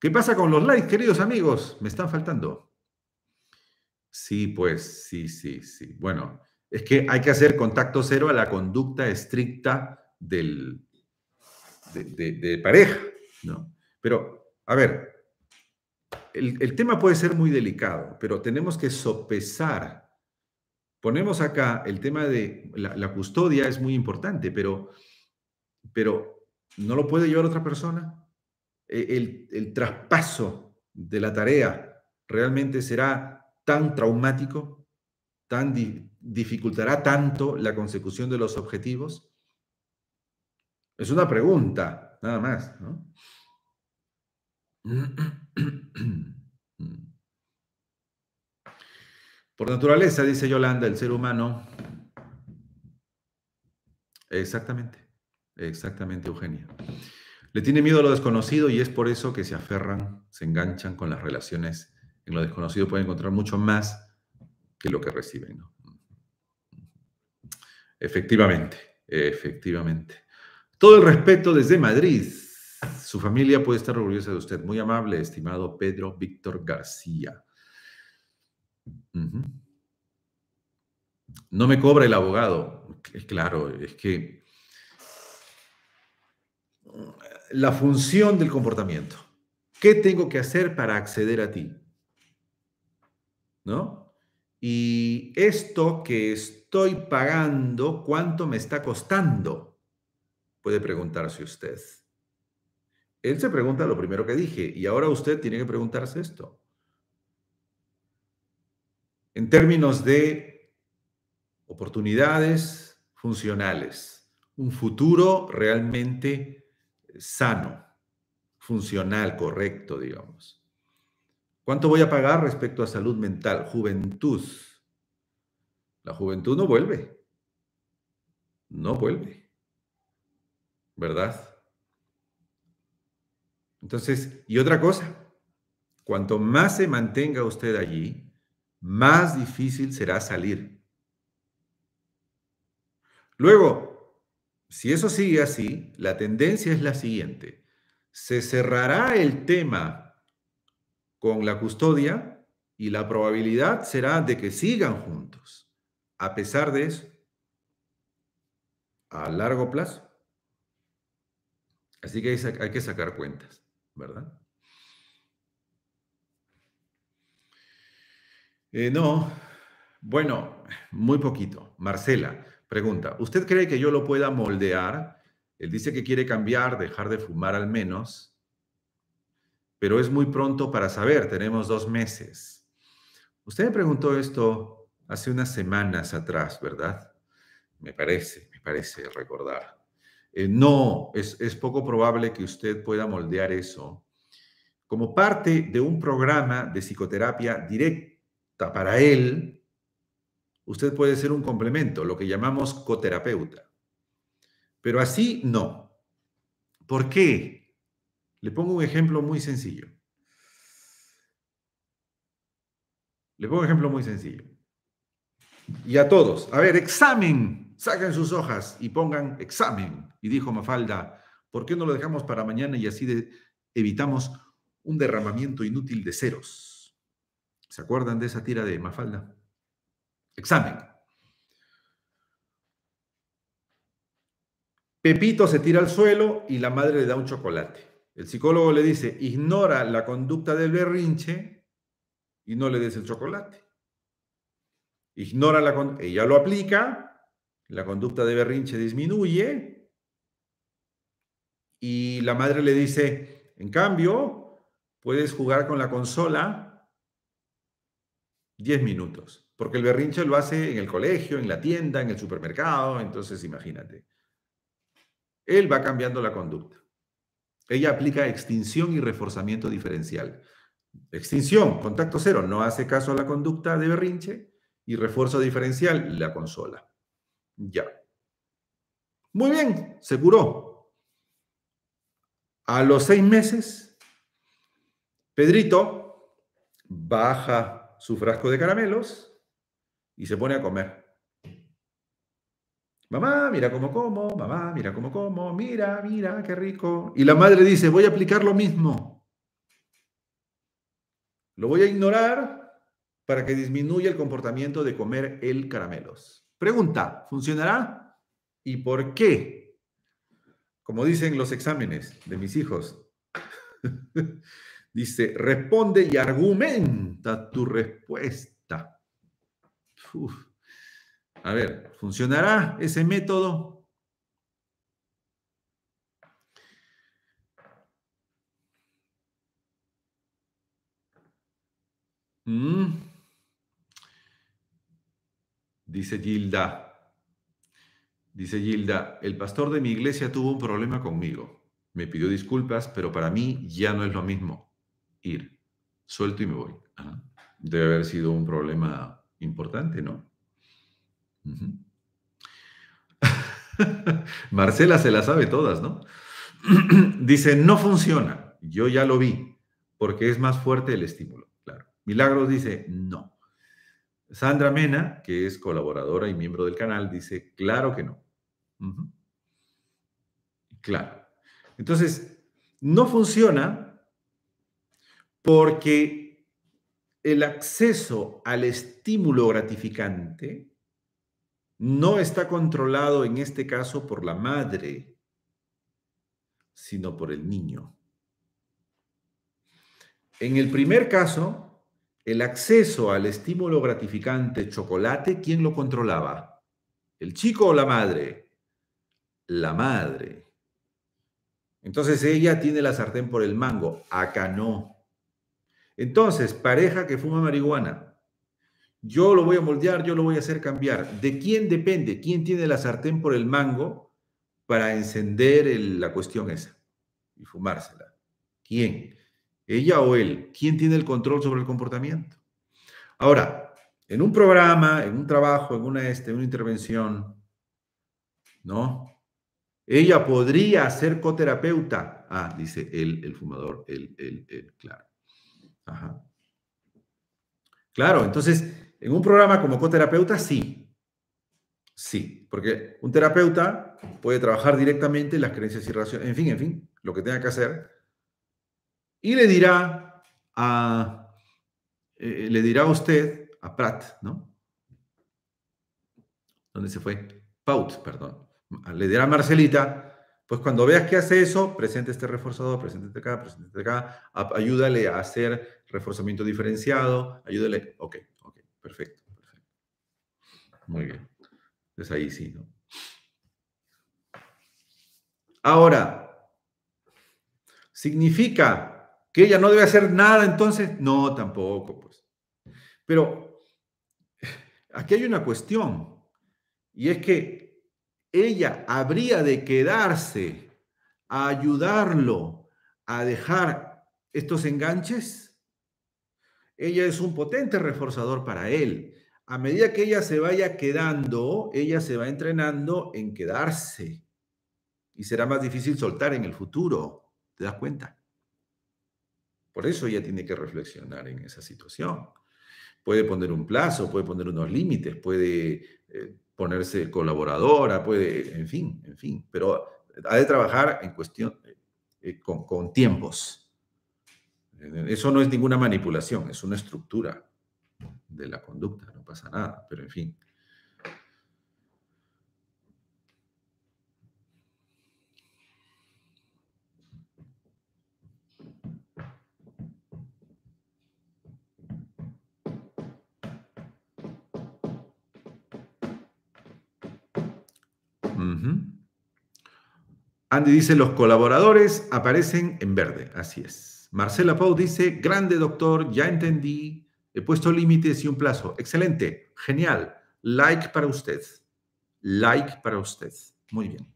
¿Qué pasa con los likes, queridos amigos? Me están faltando. Sí, pues, sí, sí, sí. Bueno, es que hay que hacer contacto cero a la conducta estricta del, de, de pareja, ¿no? Pero, a ver, el, tema puede ser muy delicado, pero tenemos que sopesar. Ponemos acá el tema de la, custodia es muy importante, pero, pero ¿no lo puede llevar otra persona? E, el, traspaso de la tarea realmente será tan traumático, tan dificultará tanto la consecución de los objetivos? Es una pregunta, nada más. ¿no? *clears throat* Por naturaleza, dice Yolanda, el ser humano. Exactamente, exactamente, Eugenia. Le tiene miedo a lo desconocido y es por eso que se aferran, se enganchan con las relaciones. En lo desconocido pueden encontrar mucho más que lo que reciben. Efectivamente, efectivamente. Todo el respeto desde Madrid. Su familia puede estar orgullosa de usted. Muy amable, estimado Pedro Víctor García. No me cobra el abogado. Eh, claro, es que mm, la función del comportamiento. ¿Qué tengo que hacer para acceder a ti? ¿No? Y esto que estoy pagando, ¿cuánto me está costando? Puede preguntarse usted. Él se pregunta lo primero que dije y ahora usted tiene que preguntarse esto. En términos de oportunidades funcionales, un futuro realmente sano, funcional, correcto, digamos. ¿Cuánto voy a pagar respecto a salud mental? Juventud. La juventud no vuelve. No vuelve. ¿Verdad? Entonces, y otra cosa, cuanto más se mantenga usted allí, más difícil será salir. Luego, si eso sigue así, la tendencia es la siguiente. Se cerrará el tema con la custodia y la probabilidad será de que sigan juntos. A pesar de eso, a largo plazo. Así que hay, que sacar cuentas. ¿verdad? Eh, no, bueno, muy poquito. Marcela pregunta, ¿usted cree que yo lo pueda moldear? Él dice que quiere cambiar, dejar de fumar al menos, pero es muy pronto para saber, tenemos dos meses. Usted me preguntó esto hace unas semanas atrás, ¿verdad? Me parece, me parece recordar. Eh, no, es, es poco probable que usted pueda moldear eso como parte de un programa de psicoterapia directa para él, usted puede ser un complemento, lo que llamamos coterapeuta. Pero así no. ¿Por qué? Le pongo un ejemplo muy sencillo. Le pongo un ejemplo muy sencillo. Y a todos, a ver, examen saquen sus hojas y pongan examen. Y dijo Mafalda, ¿por qué no lo dejamos para mañana y así evitamos un derramamiento inútil de ceros? ¿Se acuerdan de esa tira de Mafalda? Examen. Pepito se tira al suelo y la madre le da un chocolate. El psicólogo le dice, ignora la conducta del berrinche y no le des el chocolate. Ignora la Ella lo aplica, la conducta de berrinche disminuye y la madre le dice, en cambio, puedes jugar con la consola 10 minutos, porque el berrinche lo hace en el colegio, en la tienda, en el supermercado, entonces imagínate. Él va cambiando la conducta. Ella aplica extinción y reforzamiento diferencial. Extinción, contacto cero, no hace caso a la conducta de berrinche y refuerzo diferencial, la consola. Ya. Muy bien, se curó. A los seis meses, Pedrito baja su frasco de caramelos y se pone a comer. Mamá, mira cómo como, mamá, mira cómo como, mira, mira, qué rico. Y la madre dice, voy a aplicar lo mismo. Lo voy a ignorar para que disminuya el comportamiento de comer el caramelos. Pregunta, ¿funcionará? ¿Y por qué? Como dicen los exámenes de mis hijos. *laughs* Dice, responde y argumenta tu respuesta. A ver, ¿funcionará ese método? Mm. Dice Gilda, dice Gilda, el pastor de mi iglesia tuvo un problema conmigo. Me pidió disculpas, pero para mí ya no es lo mismo ir. Suelto y me voy. Debe haber sido un problema importante, ¿no? *laughs* Marcela se la sabe todas, ¿no? *clears throat* dice, no funciona. Yo ya lo vi, porque es más fuerte el estímulo. Claro. Milagros dice, no. Sandra Mena, que es colaboradora y miembro del canal, dice, claro que no. Claro. Entonces, no funciona porque el acceso al estímulo gratificante no está controlado en este caso por la madre, sino por el niño. En el primer caso, el acceso al estímulo gratificante chocolate, ¿quién lo controlaba? ¿El chico o la madre? La madre. Entonces ella tiene la sartén por el mango, acá no. Entonces, pareja que fuma marihuana, yo lo voy a moldear, yo lo voy a hacer cambiar. ¿De quién depende? ¿Quién tiene la sartén por el mango para encender la cuestión esa y fumársela? ¿Quién? ella o él, ¿quién tiene el control sobre el comportamiento? Ahora, en un programa, en un trabajo, en una, este, una intervención, ¿no? Ella podría ser coterapeuta. Ah, dice él, el fumador, él, él, él, claro. Ajá. Claro, entonces, en un programa como coterapeuta, sí. Sí, porque un terapeuta puede trabajar directamente las creencias y en fin, en fin, lo que tenga que hacer y le dirá a, eh, eh, le dirá a usted, a Pratt, ¿no? ¿Dónde se fue? Paut, perdón. Ah, le dirá a Marcelita, pues cuando veas que hace eso, presente este reforzador, presente acá, presente acá, ayúdale a hacer reforzamiento diferenciado, ayúdale. Ok, ok, perfecto, perfecto. Muy bien. Entonces ahí sí, ¿no? Ahora, significa que ella no debe hacer nada, entonces, no, tampoco, pues. Pero aquí hay una cuestión, y es que ella habría de quedarse a ayudarlo a dejar estos enganches. Ella es un potente reforzador para él. A medida que ella se vaya quedando, ella se va entrenando en quedarse y será más difícil soltar en el futuro. ¿Te das cuenta? Por eso ella tiene que reflexionar en esa situación. Puede poner un plazo, puede poner unos límites, puede eh, ponerse colaboradora, puede, en fin, en fin, pero ha de trabajar en cuestión, eh, con, con tiempos. Eso no es ninguna manipulación, es una estructura de la conducta, no pasa nada, pero en fin. Andy dice, los colaboradores aparecen en verde, así es. Marcela Pau dice, grande doctor, ya entendí, he puesto límites y un plazo. Excelente, genial. Like para usted. Like para usted. Muy bien.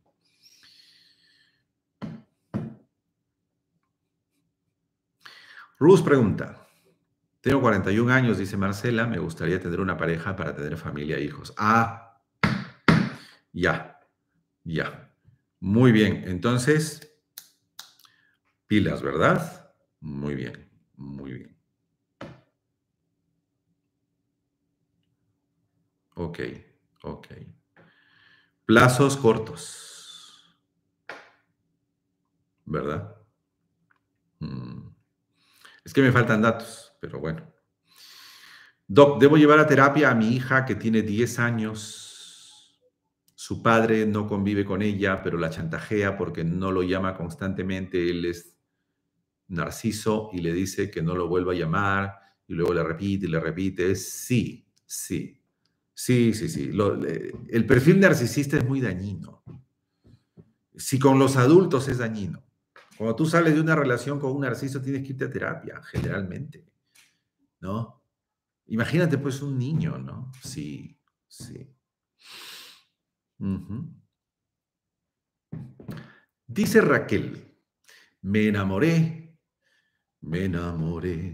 Ruth pregunta, tengo 41 años, dice Marcela, me gustaría tener una pareja para tener familia e hijos. Ah, ya, ya. Muy bien, entonces, pilas, ¿verdad? Muy bien, muy bien. Ok, ok. Plazos cortos. ¿Verdad? Mm. Es que me faltan datos, pero bueno. Doc, debo llevar a terapia a mi hija que tiene 10 años su padre no convive con ella, pero la chantajea porque no lo llama constantemente. Él es narciso y le dice que no lo vuelva a llamar y luego le repite y le repite. sí, sí, sí, sí, sí. el perfil narcisista es muy dañino. Si con los adultos es dañino. Cuando tú sales de una relación con un narciso tienes que irte a terapia, generalmente. ¿No? Imagínate pues un niño, ¿no? Sí, sí. Dice Raquel, me enamoré, me enamoré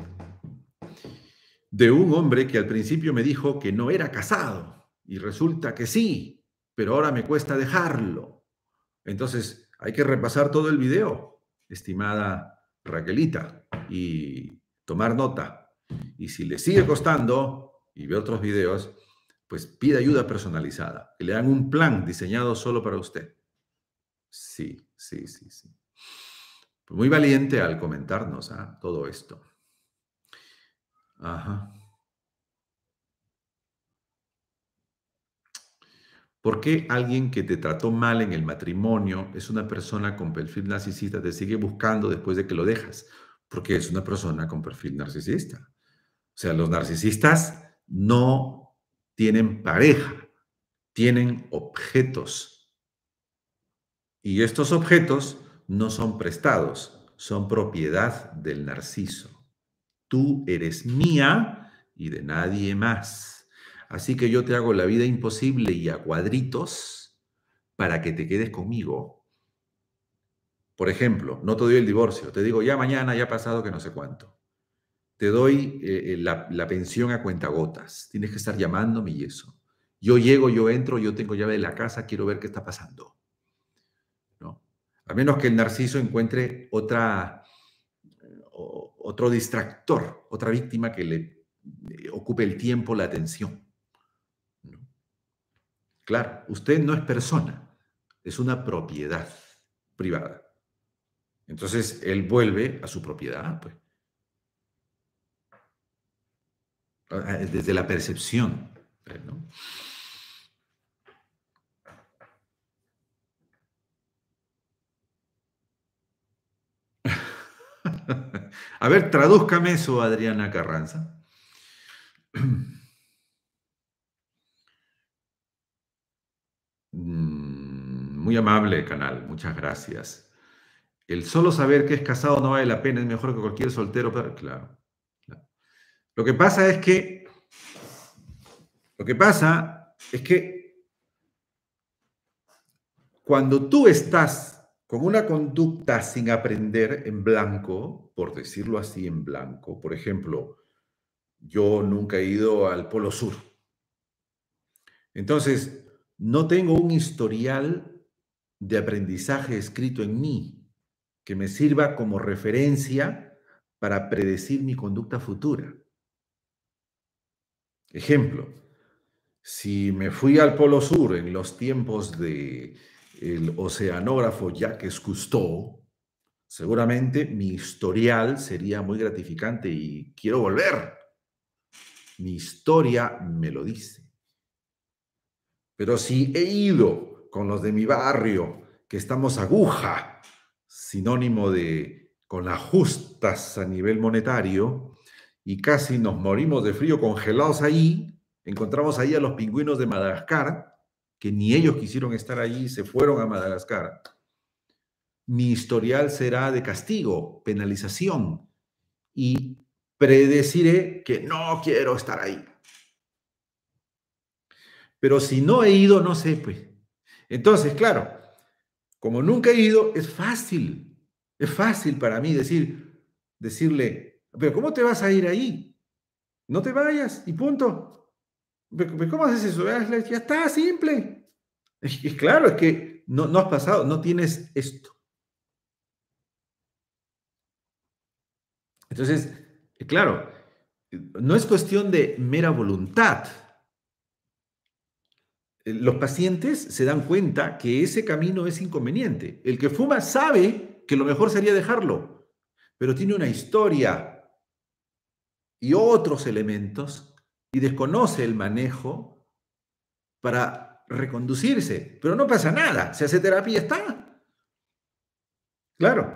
de un hombre que al principio me dijo que no era casado y resulta que sí, pero ahora me cuesta dejarlo. Entonces, hay que repasar todo el video, estimada Raquelita, y tomar nota. Y si le sigue costando y ve otros videos, pues pide ayuda personalizada. Y le dan un plan diseñado solo para usted. Sí, sí, sí, sí. Muy valiente al comentarnos a ¿ah? todo esto. Ajá. ¿Por qué alguien que te trató mal en el matrimonio es una persona con perfil narcisista, te sigue buscando después de que lo dejas? Porque es una persona con perfil narcisista. O sea, los narcisistas no tienen pareja, tienen objetos. Y estos objetos no son prestados, son propiedad del narciso. Tú eres mía y de nadie más. Así que yo te hago la vida imposible y a cuadritos para que te quedes conmigo. Por ejemplo, no te doy el divorcio, te digo ya mañana, ya pasado, que no sé cuánto te doy eh, eh, la, pensión a cuentagotas, tienes que estar llamándome y eso. Yo llego, yo entro, yo tengo llave de la casa, quiero ver qué está pasando. ¿No? A menos que el narciso encuentre otra, otro distractor, otra víctima que le eh, ocupe el tiempo, la atención. Claro, usted no es persona, es una propiedad privada. Entonces él vuelve a su propiedad, pues. desde la percepción. ¿no? *laughs* A ver, tradúzcame eso, Adriana Carranza. Mm, muy amable canal, muchas gracias. El solo saber que es casado no vale la pena, es mejor que cualquier soltero, pero claro. Lo que pasa es que, lo que pasa es que cuando tú estás con una conducta sin aprender en blanco, por decirlo así en blanco, por ejemplo, yo nunca he ido al Polo Sur. Entonces, no tengo un historial de aprendizaje escrito en mí que me sirva como referencia para predecir mi conducta futura. Ejemplo, si me fui al Polo Sur en los tiempos de el oceanógrafo Jacques Cousteau, seguramente mi historial sería muy gratificante y quiero volver. Mi historia me lo dice. Pero si he ido con los de mi barrio, que estamos aguja, sinónimo de con las justas a nivel monetario, y casi nos morimos de frío congelados ahí, encontramos ahí a los pingüinos de Madagascar, que ni ellos quisieron estar allí, se fueron a Madagascar. Mi historial será de castigo, penalización, y predeciré que no quiero estar ahí. Pero si no he ido, no sé, pues. Entonces, claro, como nunca he ido, es fácil, es fácil para mí decir, decirle, pero ¿cómo te vas a ir ahí? No te vayas y punto. ¿Cómo haces eso? Ya está, simple. Y claro, es que no, no has pasado, no tienes esto. Entonces, claro, no es cuestión de mera voluntad. Los pacientes se dan cuenta que ese camino es inconveniente. El que fuma sabe que lo mejor sería dejarlo, pero tiene una historia y otros elementos y desconoce el manejo para reconducirse. Pero no pasa nada, se hace terapia y está. Claro.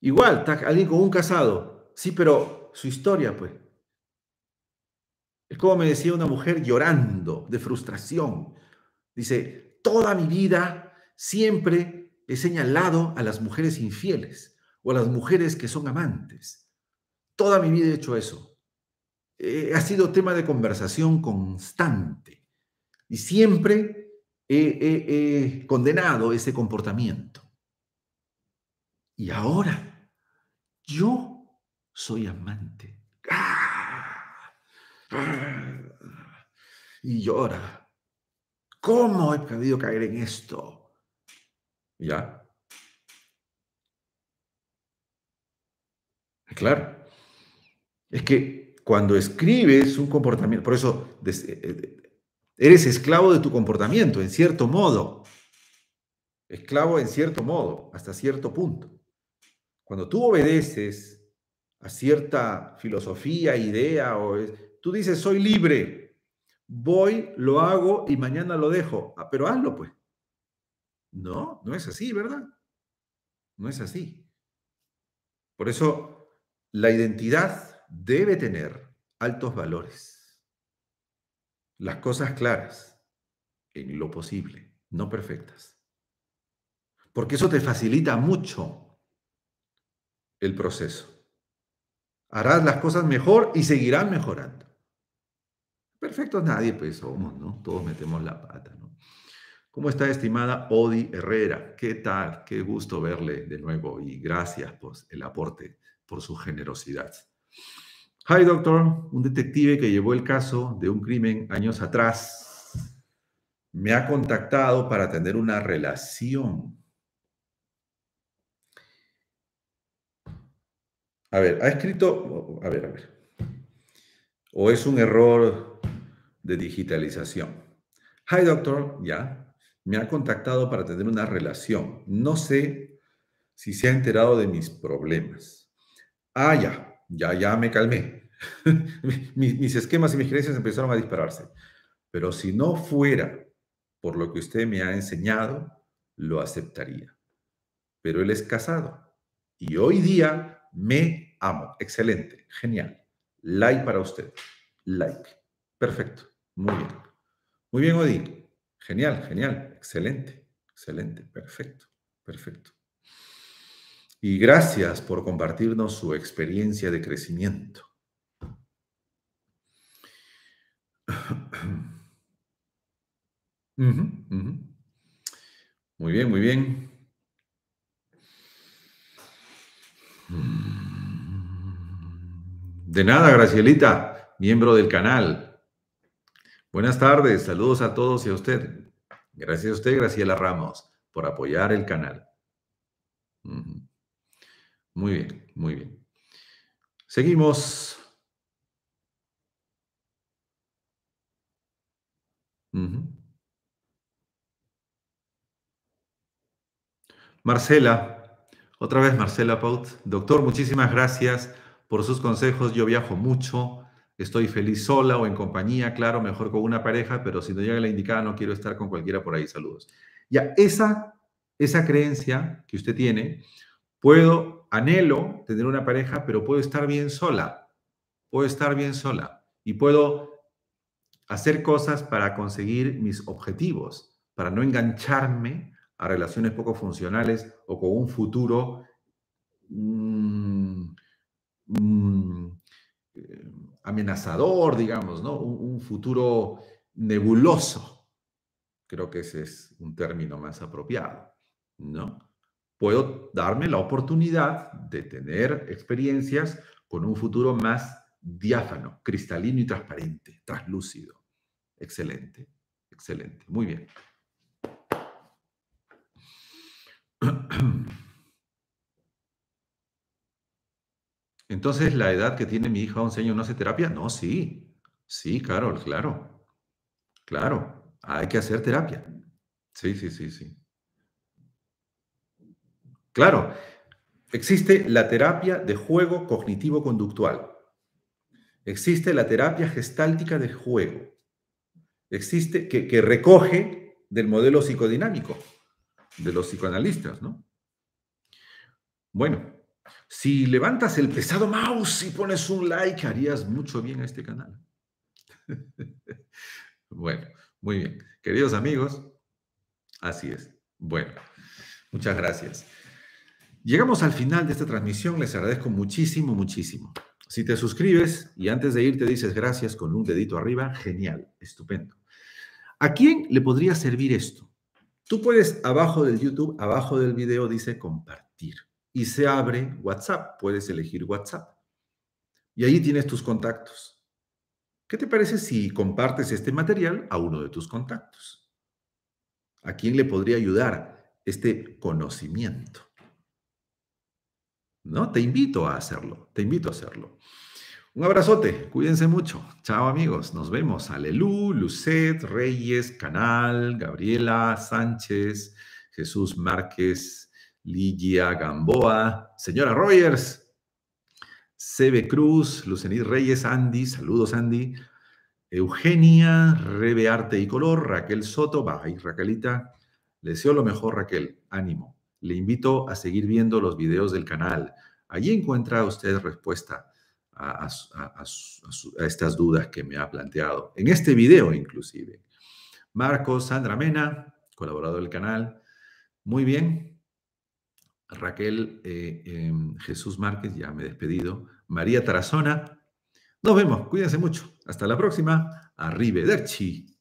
Igual, está alguien con un casado. Sí, pero su historia, pues. Es como me decía una mujer llorando de frustración. Dice, toda mi vida siempre he señalado a las mujeres infieles o a las mujeres que son amantes. Toda mi vida he hecho eso. Eh, ha sido tema de conversación constante y siempre he, condenado ese comportamiento. Y ahora, yo soy amante. Y llora. ¿Cómo he podido caer en esto? ¿Ya? Claro. Es que cuando escribes un comportamiento, por eso eh, eh, eres esclavo de tu comportamiento, en cierto modo. Esclavo en cierto modo, hasta cierto punto. Cuando tú obedeces a cierta filosofía, idea, o tú dices, soy libre, voy, lo hago y mañana lo dejo, ah, pero hazlo pues. No, no es así, ¿verdad? No es así. Por eso la identidad debe tener altos valores. Las cosas claras, en lo posible, no perfectas. Porque eso te facilita mucho el proceso. Harás las cosas mejor y seguirán mejorando. Perfecto, nadie, pues somos, ¿no? Todos metemos la pata, ¿no? ¿Cómo está estimada Odi Herrera? ¿Qué tal? Qué gusto verle de nuevo y gracias por pues, el aporte, por su generosidad. Hi Doctor, un detective que llevó el caso de un crimen años atrás, me ha contactado para tener una relación. A ver, ha escrito, a ver, a ver. O es un error de digitalización. Hi Doctor, ya, me ha contactado para tener una relación. No sé si se ha enterado de mis problemas. Ah, ya, ya, ya me calmé. *laughs* mis, esquemas y mis creencias empezaron a dispararse. Pero si no fuera por lo que usted me ha enseñado, lo aceptaría. Pero él es casado y hoy día me amo. Excelente, genial. Like para usted. Like. Perfecto. Muy bien. Muy bien, Odín. Genial, genial. Excelente, excelente. Perfecto, perfecto y gracias por compartirnos su experiencia de crecimiento. Muy bien, muy bien. De nada, Gracielita, miembro del canal. Buenas tardes, saludos a todos y a usted. Gracias a usted, Graciela Ramos, por apoyar el canal. Muy bien, muy bien. Seguimos. Marcela, otra vez Marcela Paut. Doctor, muchísimas gracias por sus consejos. Yo viajo mucho, estoy feliz sola o en compañía, claro, mejor con una pareja, pero si no llega la indicada no quiero estar con cualquiera por ahí. Saludos. Ya, esa, esa creencia que usted tiene, puedo anhelo tener una pareja, pero puedo estar bien sola, puedo estar bien sola y puedo hacer cosas para conseguir mis objetivos, para no engancharme a relaciones poco funcionales o con un futuro mm, mm, amenazador, digamos, ¿no? Un, un, futuro nebuloso. Creo que ese es un término más apropiado, ¿no? puedo darme la oportunidad de tener experiencias con un futuro más diáfano, cristalino y transparente, traslúcido. Excelente, excelente. Muy bien. Entonces, ¿la edad que tiene mi hija 11 años no hace terapia? No, sí. Sí, Carol, claro. Claro. Hay que hacer terapia. Sí, sí, sí, sí. Claro, existe la terapia de juego cognitivo-conductual. Existe la terapia gestáltica de juego. Existe que, recoge del modelo psicodinámico de los psicoanalistas, ¿no? Bueno, si levantas el pesado mouse y pones un like, harías mucho bien a este canal. *laughs* bueno, muy bien. Queridos amigos, así es. Bueno, muchas gracias. Llegamos al final de esta transmisión, les agradezco muchísimo, muchísimo. Si te suscribes y antes de ir te dices gracias con un dedito arriba, genial, estupendo. ¿A quién le podría servir esto? Tú puedes abajo del YouTube, abajo del video dice compartir y se abre WhatsApp, puedes elegir WhatsApp. Y ahí tienes tus contactos. ¿Qué te parece si compartes este material a uno de tus contactos? ¿A quién le podría ayudar este conocimiento? ¿no? Te invito a hacerlo, te invito a hacerlo. Un abrazote, cuídense mucho. Chao amigos, nos vemos. Alelu, Lucet, Reyes, Canal, Gabriela, Sánchez, Jesús Márquez, Ligia Gamboa, señora Rogers, CB Cruz, Lucenit Reyes, Andy, saludos Andy, Eugenia, Rebe Arte y Color, Raquel Soto, ahí Raquelita, le deseo lo mejor Raquel, ánimo le invito a seguir viendo los videos del canal. Allí encuentra usted respuesta a, estas dudas que me ha planteado, en este video inclusive. Marcos, Sandra Mena, colaborador del canal. Muy bien. Raquel eh, em, Jesús Márquez, ya me he despedido. María Tarazona, nos vemos, cuídense mucho. Hasta la próxima. Arrivederci.